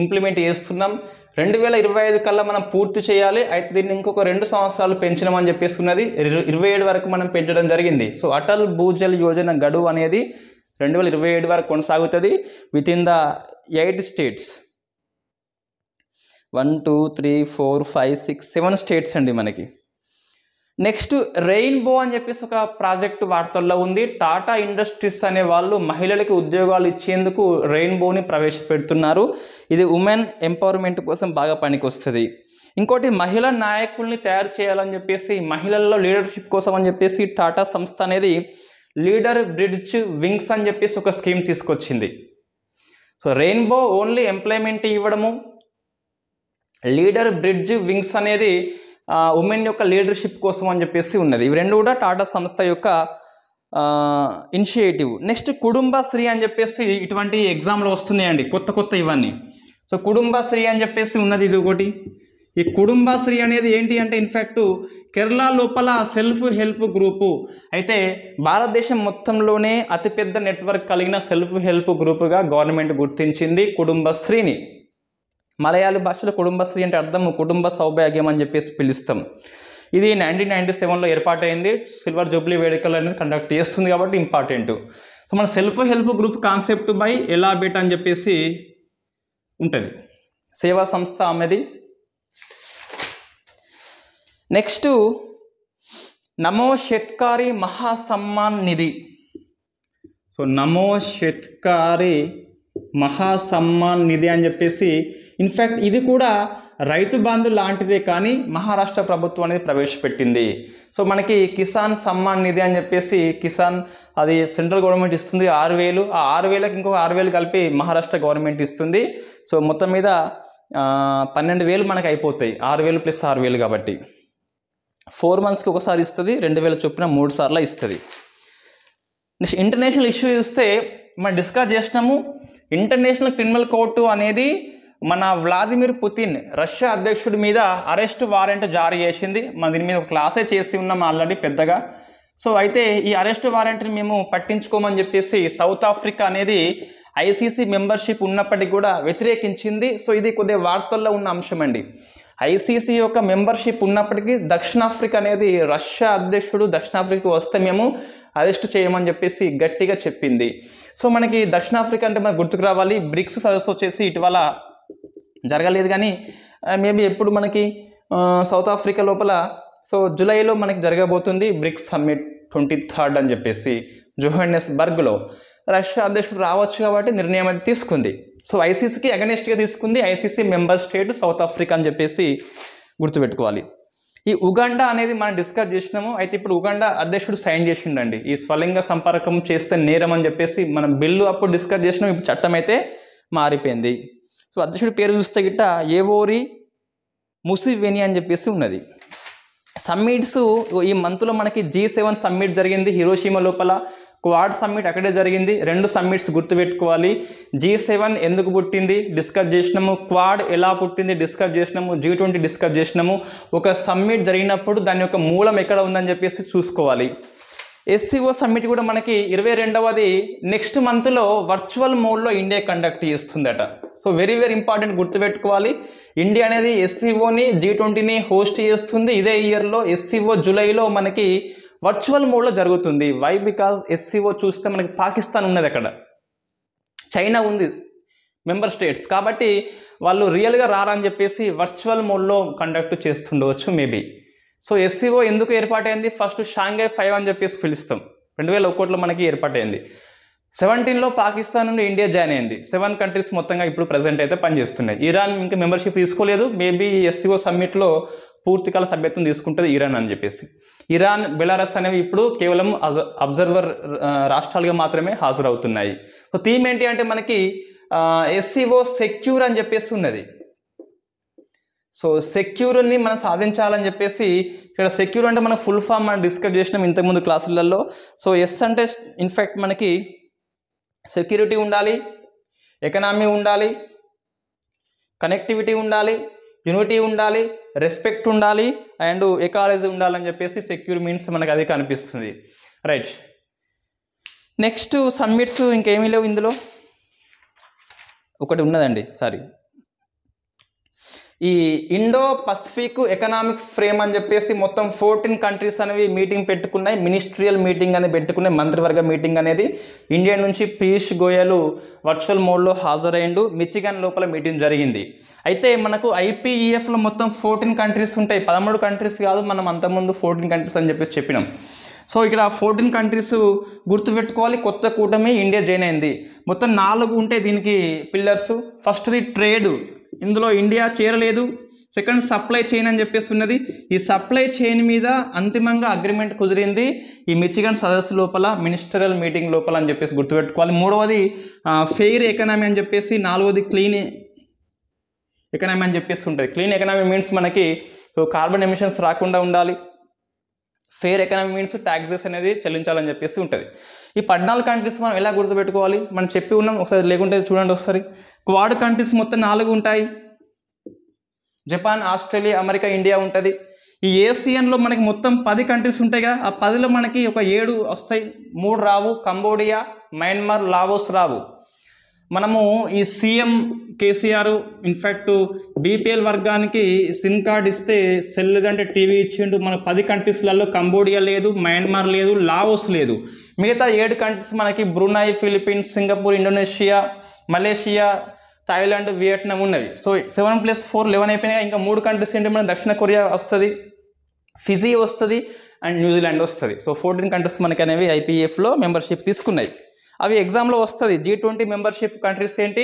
ఇంప్లిమెంట్ చేస్తున్నాం రెండు వేల ఇరవై ఐదు కల్లా మనం పూర్తి చేయాలి అయితే దీన్ని ఇంకొక రెండు సంవత్సరాలు పెంచినామని చెప్పేసుకున్నది ఇరవై ఏడు వరకు మనం పెంచడం జరిగింది సో అటల్ భూజల్ యోజన గడువు అనేది రెండు వేల ఇరవై ఏడు వరకు కొనసాగుతుంది with in the eight states one two three four five six seven states అండి మనకి నెక్స్ట్ రెయిన్బో అని చెప్పేసి ఒక ప్రాజెక్టు వార్తల్లో ఉంది టాటా ఇండస్ట్రీస్ అనే వాళ్ళు మహిళలకి ఉద్యోగాలు ఇచ్చేందుకు రెయిన్బోని ప్రవేశపెడుతున్నారు ఇది ఉమెన్ ఎంపవర్మెంట్ కోసం బాగా పనికొస్తుంది ఇంకోటి మహిళా నాయకుల్ని తయారు చేయాలని చెప్పేసి మహిళల్లో లీడర్షిప్ కోసం అని చెప్పేసి టాటా సంస్థ అనేది లీడర్ బ్రిడ్జ్ వింగ్స్ అని చెప్పేసి ఒక స్కీమ్ తీసుకొచ్చింది సో రెయిన్బో ఓన్లీ ఎంప్లాయ్మెంట్ ఇవ్వడము లీడర్ బ్రిడ్జ్ వింగ్స్ అనేది ఉమెన్ యొక్క లీడర్షిప్ కోసం అని చెప్పేసి ఉన్నది ఇవి రెండు కూడా టాటా సంస్థ యొక్క ఇనిషియేటివ్ నెక్స్ట్ కుటుంబ శ్రీ అని చెప్పేసి ఇటువంటి ఎగ్జామ్లు వస్తున్నాయండి కొత్త కొత్త ఇవన్నీ సో కుటుంబ శ్రీ అని చెప్పేసి ఉన్నది ఇది ఒకటి ఈ కుటుంబ శ్రీ అనేది ఏంటి అంటే ఇన్ఫ్యాక్ట్ కేరళ లోపల సెల్ఫ్ హెల్ప్ గ్రూపు అయితే భారతదేశం మొత్తంలోనే అతిపెద్ద నెట్వర్క్ కలిగిన సెల్ఫ్ హెల్ప్ గ్రూపుగా గవర్నమెంట్ గుర్తించింది కుటుంబశ్రీని మలయాళ భాషలో కుటుంబశ్రీ అంటే అర్థం కుటుంబ సౌభాగ్యం అని చెప్పేసి పిలుస్తాం ఇది నైన్టీన్ నైన్టీ సెవెన్లో ఏర్పాటైంది సిల్వర్ జూబ్లీ వేడుకలు అనేది కండక్ట్ చేస్తుంది కాబట్టి ఇంపార్టెంట్ సో మన self help group concept by elaborate అని చెప్పేసి ఉంటుంది సేవా సంస్థ అనేది నెక్స్ట్ నమో శత్కారి మహాసమ్మాన్ నిధి సో నమో షెత్కారి మహా సమ్మాన్ నిధి అని చెప్పేసి ఇన్ఫ్యాక్ట్ ఇది కూడా రైతు బంధు లాంటిదే కానీ మహారాష్ట్ర ప్రభుత్వం అనేది ప్రవేశపెట్టింది సో మనకి కిసాన్ సమ్మాన్ నిధి అని చెప్పేసి కిసాన్ అది సెంట్రల్ గవర్నమెంట్ ఇస్తుంది ఆరు వేలు ఆ ఆరు వేలకు ఇంకొక ఆరు వేలు కలిపి మహారాష్ట్ర గవర్నమెంట్ ఇస్తుంది సో మొత్తం మీద పన్నెండు వేలు మనకు అయిపోతాయి ఆరు వేలు ప్లస్ ఆరు వేలు కాబట్టి ఫోర్ మంత్స్కి ఒకసారి ఇస్తుంది రెండు వేల చొప్పున మూడు సార్లు ఇస్తుంది నెక్స్ట్ ఇంటర్నేషనల్ ఇష్యూ చూస్తే మనం డిస్కస్ చేసినాము ఇంటర్నేషనల్ క్రిమినల్ కోర్టు అనేది మన వ్లాదిమిర్ పుతిన్ రష్యా అధ్యక్షుడి మీద అరెస్ట్ వారెంట్ జారీ చేసింది మన దీని మీద క్లాసే చేసి ఉన్నాం ఆల్రెడీ పెద్దగా సో అయితే ఈ అరెస్ట్ వారెంట్ని మేము పట్టించుకోమని చెప్పేసి సౌత్ ఆఫ్రికా అనేది ఐసీసీ మెంబర్షిప్ ఉన్నప్పటికీ కూడా వ్యతిరేకించింది సో ఇది కొద్దిగా వార్తల్లో ఉన్న అంశం అండి ఐసీసీ యొక్క మెంబర్షిప్ ఉన్నప్పటికీ దక్షిణాఫ్రికా అనేది రష్యా అధ్యక్షుడు దక్షిణాఫ్రికా వస్తే మేము అరెస్ట్ చేయమని చెప్పేసి గట్టిగా చెప్పింది సో మనకి దక్షిణాఫ్రికా అంటే మనకు గుర్తుకు రావాలి బ్రిక్స్ సదస్సు వచ్చేసి ఇటీవల జరగలేదు కానీ మేబీ ఎప్పుడు మనకి సౌత్ ఆఫ్రికా లోపల సో జూలైలో మనకి జరగబోతుంది బ్రిక్స్ సమ్మిట్ ట్వంటీ థర్డ్ అని చెప్పేసి జోహన్నెస్ బర్గ్లో రష్యా అధ్యక్షుడు రావచ్చు కాబట్టి నిర్ణయం అది తీసుకుంది సో ఐసీసీకి అగనెస్ట్గా తీసుకుంది ICC member state South Africa అని చెప్పేసి గుర్తుపెట్టుకోవాలి ఈ ఉగాండా అనేది మనం డిస్కస్ చేసినాము అయితే ఇప్పుడు ఉగాండా అధ్యక్షుడు సైన్ చేసిండండి ఈ స్వలింగ సంపర్కం చేస్తే నేరం అని చెప్పేసి మనం బిల్లు అప్పుడు డిస్కస్ చేసినాం ఇప్పుడు చట్టం అయితే మారిపోయింది సో అధ్యక్షుడి పేరు చూస్తే గిట్ట ఏవోరి ముసివేని అని చెప్పేసి ఉన్నది సమ్మిట్స్ ఈ మంత్లో మనకి జీ సెవెన్ సమ్మిట్ జరిగింది హీరోషీమ లోపల క్వాడ్ సమ్మిట్ అక్కడే జరిగింది రెండు సమ్మిట్స్ గుర్తుపెట్టుకోవాలి జీ సెవెన్ ఎందుకు పుట్టింది డిస్కస్ చేసినాము క్వాడ్ ఎలా పుట్టింది డిస్కస్ చేసినాము జీ ట్వంటీ డిస్కస్ చేసినాము ఒక సమ్మిట్ జరిగినప్పుడు దాని యొక్క మూలం ఎక్కడ ఉందని చెప్పేసి చూసుకోవాలి ఎస్సీఓ సమ్మిట్ కూడా మనకి ఇరవై రెండవది నెక్స్ట్ మంత్లో వర్చువల్ మోడ్లో ఇండియా కండక్ట్ చేస్తుందట సో వెరీ వెరీ ఇంపార్టెంట్ గుర్తుపెట్టుకోవాలి ఇండియా అనేది ఎస్సీఓని జీ ట్వంటీని హోస్ట్ చేస్తుంది ఇదే ఇయర్లో ఎస్సీఓ జూలైలో మనకి వర్చువల్ మోడ్లో జరుగుతుంది వై బికాజ్ ఎస్సీఓ చూస్తే మనకి పాకిస్తాన్ ఉన్నది అక్కడ చైనా ఉంది మెంబర్ స్టేట్స్ కాబట్టి వాళ్ళు రియల్గా రారని చెప్పేసి వర్చువల్ మోడ్లో కండక్ట్ చేస్తుండవచ్చు మేబీ సో ఎస్సీఓ ఎందుకు ఏర్పాటైంది ఫస్ట్ షాంఘై ఫైవ్ అని చెప్పేసి పిలుస్తాం రెండు వేల ఒకటిలో మనకి ఏర్పాటైంది సెవెంటీన్లో పాకిస్తాన్ నుండి ఇండియా జాయిన్ అయింది సెవెన్ కంట్రీస్ మొత్తంగా ఇప్పుడు ప్రజెంట్ అయితే పనిచేస్తున్నాయి ఇరాన్ ఇంకా మెంబర్షిప్ తీసుకోలేదు మేబీ ఎస్సీఓ సమ్మిట్లో పూర్తికాల సభ్యత్వం తీసుకుంటుంది ఇరాన్ అని చెప్పేసి ఇరాన్ బెలారస్ అనేవి ఇప్పుడు కేవలం అబ్జర్వర్ రాష్ట్రాలుగా మాత్రమే హాజరవుతున్నాయి సో థీమ్ ఏంటి అంటే మనకి ఎస్సీఓ సెక్యూర్ అని చెప్పేసి ఉన్నది సో సెక్యూర్ని మనం సాధించాలని చెప్పేసి ఇక్కడ సెక్యూర్ అంటే మనం ఫుల్ ఫామ్ మనం డిస్కస్ చేసినాం ఇంతకుముందు క్లాసులలో సో ఎస్ అంటే ఇన్ఫ్యాక్ట్ మనకి సెక్యూరిటీ ఉండాలి ఎకనామీ ఉండాలి కనెక్టివిటీ ఉండాలి యూనిటీ ఉండాలి రెస్పెక్ట్ ఉండాలి అండ్ ఎకాలజీ ఉండాలని చెప్పేసి సెక్యూర్ మీన్స్ మనకు అది కనిపిస్తుంది రైట్ నెక్స్ట్ సమ్మిట్స్ ఇంకేమీ లేవు ఇందులో ఒకటి ఉన్నదండి సారీ ఈ ఇండో పసిఫిక్ ఎకనామిక్ ఫ్రేమ్ అని చెప్పేసి మొత్తం ఫోర్టీన్ కంట్రీస్ అనేవి మీటింగ్ పెట్టుకున్నాయి మినిస్ట్రియల్ మీటింగ్ అనేది పెట్టుకున్నాయి మంత్రివర్గ మీటింగ్ అనేది ఇండియా నుంచి పీయూష్ గోయల్ వర్చువల్ మోడ్లో హాజరైండు మిచిగన్ లోపల మీటింగ్ జరిగింది అయితే మనకు ఐపీఈఎఫ్లో మొత్తం ఫోర్టీన్ కంట్రీస్ ఉంటాయి పదమూడు కంట్రీస్ కాదు మనం అంతకుముందు ఫోర్టీన్ కంట్రీస్ అని చెప్పేసి చెప్పినాం సో ఇక్కడ ఫోర్టీన్ కంట్రీస్ గుర్తుపెట్టుకోవాలి కొత్త కూటమి ఇండియా జాయిన్ అయింది మొత్తం నాలుగు ఉంటాయి దీనికి పిల్లర్స్ ఫస్ట్ది ట్రేడ్ ఇందులో ఇండియా చేరలేదు సెకండ్ సప్లై చైన్ అని చెప్పేసి ఉన్నది ఈ సప్లై చైన్ మీద అంతిమంగా అగ్రిమెంట్ కుదిరింది ఈ మిచిగన్ సదస్సు లోపల మినిస్టరల్ మీటింగ్ లోపల అని చెప్పేసి గుర్తుపెట్టుకోవాలి మూడవది ఫెయిర్ ఎకనామీ అని చెప్పేసి నాలుగవది క్లీన్ ఎకనామీ అని చెప్పేసి ఉంటుంది క్లీన్ ఎకనామీ మీన్స్ మనకి సో కార్బన్ ఎమిషన్స్ రాకుండా ఉండాలి ఫెయిర్ ఎకనామీ మీన్స్ ట్యాక్సెస్ అనేది చెల్లించాలని చెప్పేసి ఉంటుంది ఈ పద్నాలుగు కంట్రీస్ మనం ఎలా గుర్తుపెట్టుకోవాలి మనం చెప్పి ఉన్నాం ఒకసారి లేకుంటే చూడండి ఒకసారి క్వాడ్ కంట్రీస్ మొత్తం నాలుగు ఉంటాయి జపాన్ ఆస్ట్రేలియా అమెరికా ఇండియా ఉంటుంది ఈ ఏసియన్లో మనకి మొత్తం పది కంట్రీస్ ఉంటాయి కదా ఆ పదిలో మనకి ఒక ఏడు వస్తాయి మూడు రావు కంబోడియా మయన్మార్ లావోస్ రావు మనము ఈ సీఎం కేసీఆర్ ఇన్ఫ్యాక్ట్ బీపీఎల్ వర్గానికి సిమ్ కార్డ్ ఇస్తే సెల్ లేదంటే టీవీ ఇచ్చిండు మన పది కంట్రీస్లలో కంబోడియా లేదు మయన్మార్ లేదు లావోస్ లేదు మిగతా ఏడు కంట్రీస్ మనకి Brunei Philippines Singapore Indonesia Malaysia Thailand Vietnam ఉన్నవి so seven plus four eleven అయిపోయినాయి ఇంకా మూడు కంట్రీస్ ఏంటి మన దక్షిణ కొరియా వస్తుంది ఫిజీ వస్తుంది అండ్ న్యూజిలాండ్ వస్తుంది సో ఫోర్టీన్ కంట్రీస్ మనకి అనేవి ఐపీఎఫ్లో మెంబర్షిప్ తీసుకున్నాయి అవి ఎగ్జామ్లో వస్తుంది జీ ట్వంటీ మెంబర్షిప్ కంట్రీస్ ఏంటి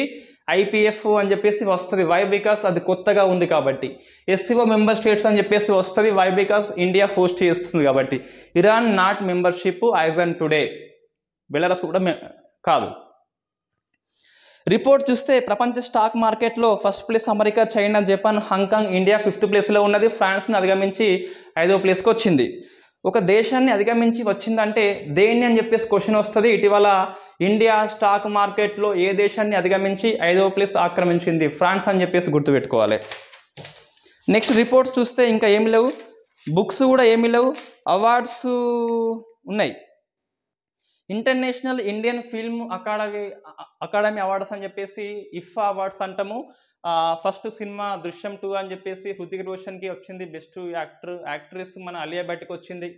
ఐపీఎఫ్ అని చెప్పేసి వస్తుంది వై బికాస్ అది కొత్తగా ఉంది కాబట్టి ఎస్సీఓ మెంబర్ స్టేట్స్ అని చెప్పేసి వస్తుంది వై బికాస్ ఇండియా హోస్ట్ చేస్తుంది కాబట్టి Iran not membership as and today Belarus కూడా కాదు రిపోర్ట్ చూస్తే ప్రపంచ స్టాక్ మార్కెట్లో first place America China Japan Hong Kong India fifth ప్లేస్లో ఉన్నది ఫ్రాన్స్ని అధిగమించి ఐదో ప్లేస్కి వచ్చింది ఒక దేశాన్ని అధిగమించి వచ్చిందంటే దేన్ని అని చెప్పేసి క్వశ్చన్ వస్తుంది ఇటీవల ఇండియా స్టాక్ మార్కెట్లో ఏ దేశాన్ని అధిగమించి ఐదో ప్లేస్ ఆక్రమించింది ఫ్రాన్స్ అని చెప్పేసి గుర్తుపెట్టుకోవాలి నెక్స్ట్ రిపోర్ట్స్ చూస్తే ఇంకా ఏమి లేవు బుక్స్ కూడా ఏమి లేవు అవార్డ్స్ ఉన్నాయి international Indian film academy academy awards అని చెప్పేసి ఇఫా అవార్డ్స్ అంటాము ఫస్ట్ సినిమా దృశ్యం టూ అని చెప్పేసి హృతిక్ రోషన్కి వచ్చింది బెస్ట్ యాక్టర్ యాక్ట్రెస్ మన అలియా భట్కి వచ్చింది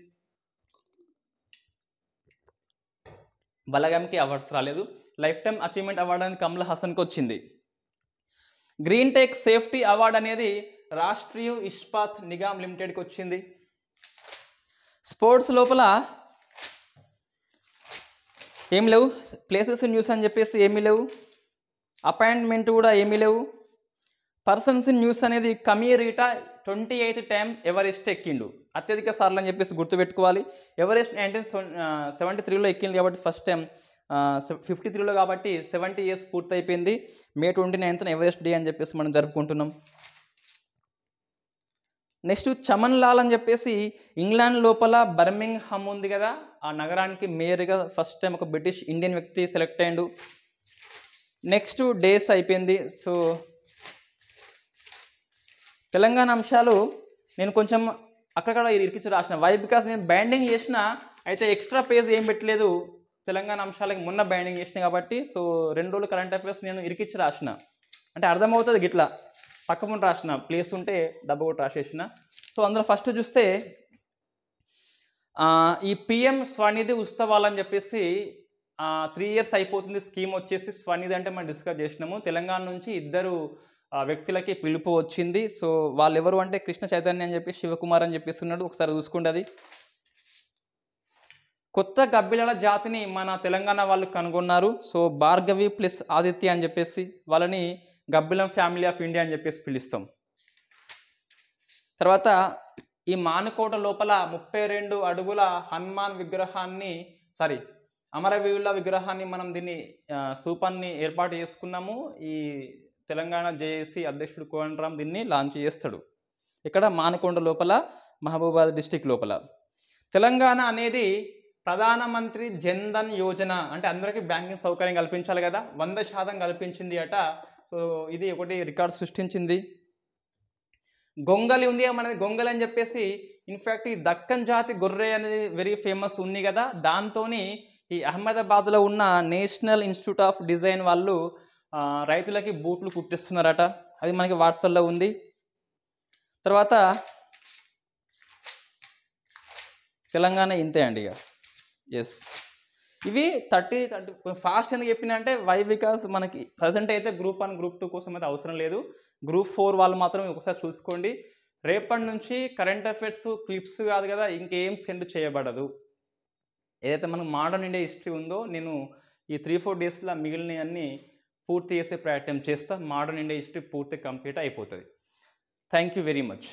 బలగంకి అవార్డ్స్ రాలేదు లైఫ్ టైం అచీవ్మెంట్ అవార్డు అనేది కమల్ హాసన్కి వచ్చింది గ్రీన్ టెక్ సేఫ్టీ అవార్డు అనేది రాష్ట్రీయ ఇష్పాత్ నిగామ్ లిమిటెడ్కి వచ్చింది స్పోర్ట్స్ లోపల ఏం లేవు ప్లేసెస్ న్యూస్ అని చెప్పేసి ఏమీ లేవు అపాయింట్మెంట్ కూడా ఏమీ లేవు పర్సన్స్ న్యూస్ అనేది Rita twenty eighth time Everest ఎక్కిండు అత్యధిక సార్లు అని చెప్పేసి గుర్తుపెట్టుకోవాలి ఎవరెస్ట్ నైన్టీన్ సెవెంటీ త్రీలో ఎక్కింది కాబట్టి ఫస్ట్ టైం ఫిఫ్టీ త్రీలో కాబట్టి సెవెంటీ ఇయర్స్ పూర్తి అయిపోయింది మే ట్వంటీ నైన్త్న ఎవరెస్ట్ డే అని చెప్పేసి మనం జరుపుకుంటున్నాం నెక్స్ట్ చమన్ లాల్ అని చెప్పేసి ఇంగ్లాండ్ లోపల బర్మింగ్ హమ్ ఉంది కదా ఆ నగరానికి మేయర్గా ఫస్ట్ టైం ఒక బ్రిటిష్ ఇండియన్ వ్యక్తి సెలెక్ట్ అయ్యాడు నెక్స్ట్ డేస్ అయిపోయింది సో తెలంగాణ అంశాలు నేను కొంచెం అక్కడ ఇరికిచ్చి రాసిన వై బికాస్ నేను బైండింగ్ చేసిన అయితే ఎక్స్ట్రా పేజ్ ఏం పెట్టలేదు తెలంగాణ అంశాలకు మొన్న బైండింగ్ చేసిన కాబట్టి సో రెండు రోజులు కరెంట్ అఫేర్స్ నేను ఇరికిచ్చి రాసిన అంటే అర్థమవుతుంది గిట్లా ముందు రాసిన ప్లేస్ ఉంటే డబ్బు కూడా రాసేసిన సో అందులో ఫస్ట్ చూస్తే ఈ పిఎం స్వనిధి ఉత్సవాలని చెప్పేసి త్రీ ఇయర్స్ అయిపోతుంది స్కీమ్ వచ్చేసి స్వనిధి అంటే మనం డిస్కస్ చేసినాము తెలంగాణ నుంచి ఇద్దరు వ్యక్తులకి పిలుపు వచ్చింది సో వాళ్ళు ఎవరు అంటే కృష్ణ చైతన్య అని చెప్పి శివకుమార్ అని చెప్పిస్తున్నాడు ఒకసారి చూసుకుంటుంది కొత్త గబ్బిలల జాతిని మన తెలంగాణ వాళ్ళు కనుగొన్నారు సో భార్గవి ప్లస్ ఆదిత్య అని చెప్పేసి వాళ్ళని గబ్బిలం ఫ్యామిలీ ఆఫ్ ఇండియా అని చెప్పేసి పిలుస్తాం తర్వాత ఈ మానుకోట లోపల ముప్పై రెండు అడుగుల హనుమాన్ విగ్రహాన్ని సారీ అమరవీరుల విగ్రహాన్ని మనం దీన్ని స్థూపాన్ని ఏర్పాటు చేసుకున్నాము ఈ తెలంగాణ జేఏసీ అధ్యక్షుడు కోనరామ్ దీన్ని లాంచ్ చేస్తాడు ఇక్కడ మానకొండ లోపల మహబూబాద్ డిస్టిక్ లోపల తెలంగాణ అనేది ప్రధానమంత్రి జన్ధన్ యోజన అంటే అందరికీ బ్యాంకింగ్ సౌకర్యం కల్పించాలి కదా వంద శాతం కల్పించింది అట సో ఇది ఒకటి రికార్డు సృష్టించింది గొంగలి ఉంది మనది గొంగలి అని చెప్పేసి ఇన్ఫ్యాక్ట్ ఈ దక్కన్ జాతి గొర్రె అనేది వెరీ ఫేమస్ ఉంది కదా దాంతో ఈ అహ్మదాబాద్లో ఉన్న నేషనల్ ఇన్స్టిట్యూట్ ఆఫ్ డిజైన్ వాళ్ళు రైతులకి బూట్లు కుట్టిస్తున్నారట అది మనకి వార్తల్లో ఉంది తర్వాత తెలంగాణ ఇంతే అండి ఇక ఎస్ ఇవి థర్టీ థర్టీ ఫాస్ట్ ఎందుకు చెప్పిన అంటే వై బికాస్ మనకి ప్రజెంట్ అయితే గ్రూప్ వన్ గ్రూప్ టూ కోసం అయితే అవసరం లేదు గ్రూప్ ఫోర్ వాళ్ళు మాత్రం ఒకసారి చూసుకోండి రేపటి నుంచి కరెంట్ అఫేర్స్ క్లిప్స్ కాదు కదా ఇంకేం సెండ్ చేయబడదు ఏదైతే మనకు మోడర్న్ ఇండియా హిస్టరీ ఉందో నేను ఈ త్రీ ఫోర్ డేస్లో మిగిలినవి అన్నీ పూర్తి చేసే ప్రయత్నం చేస్తా మోడర్న్ ఇండియా హిస్టరీ పూర్తి కంప్లీట్ అయిపోతుంది థ్యాంక్ యూ వెరీ మచ్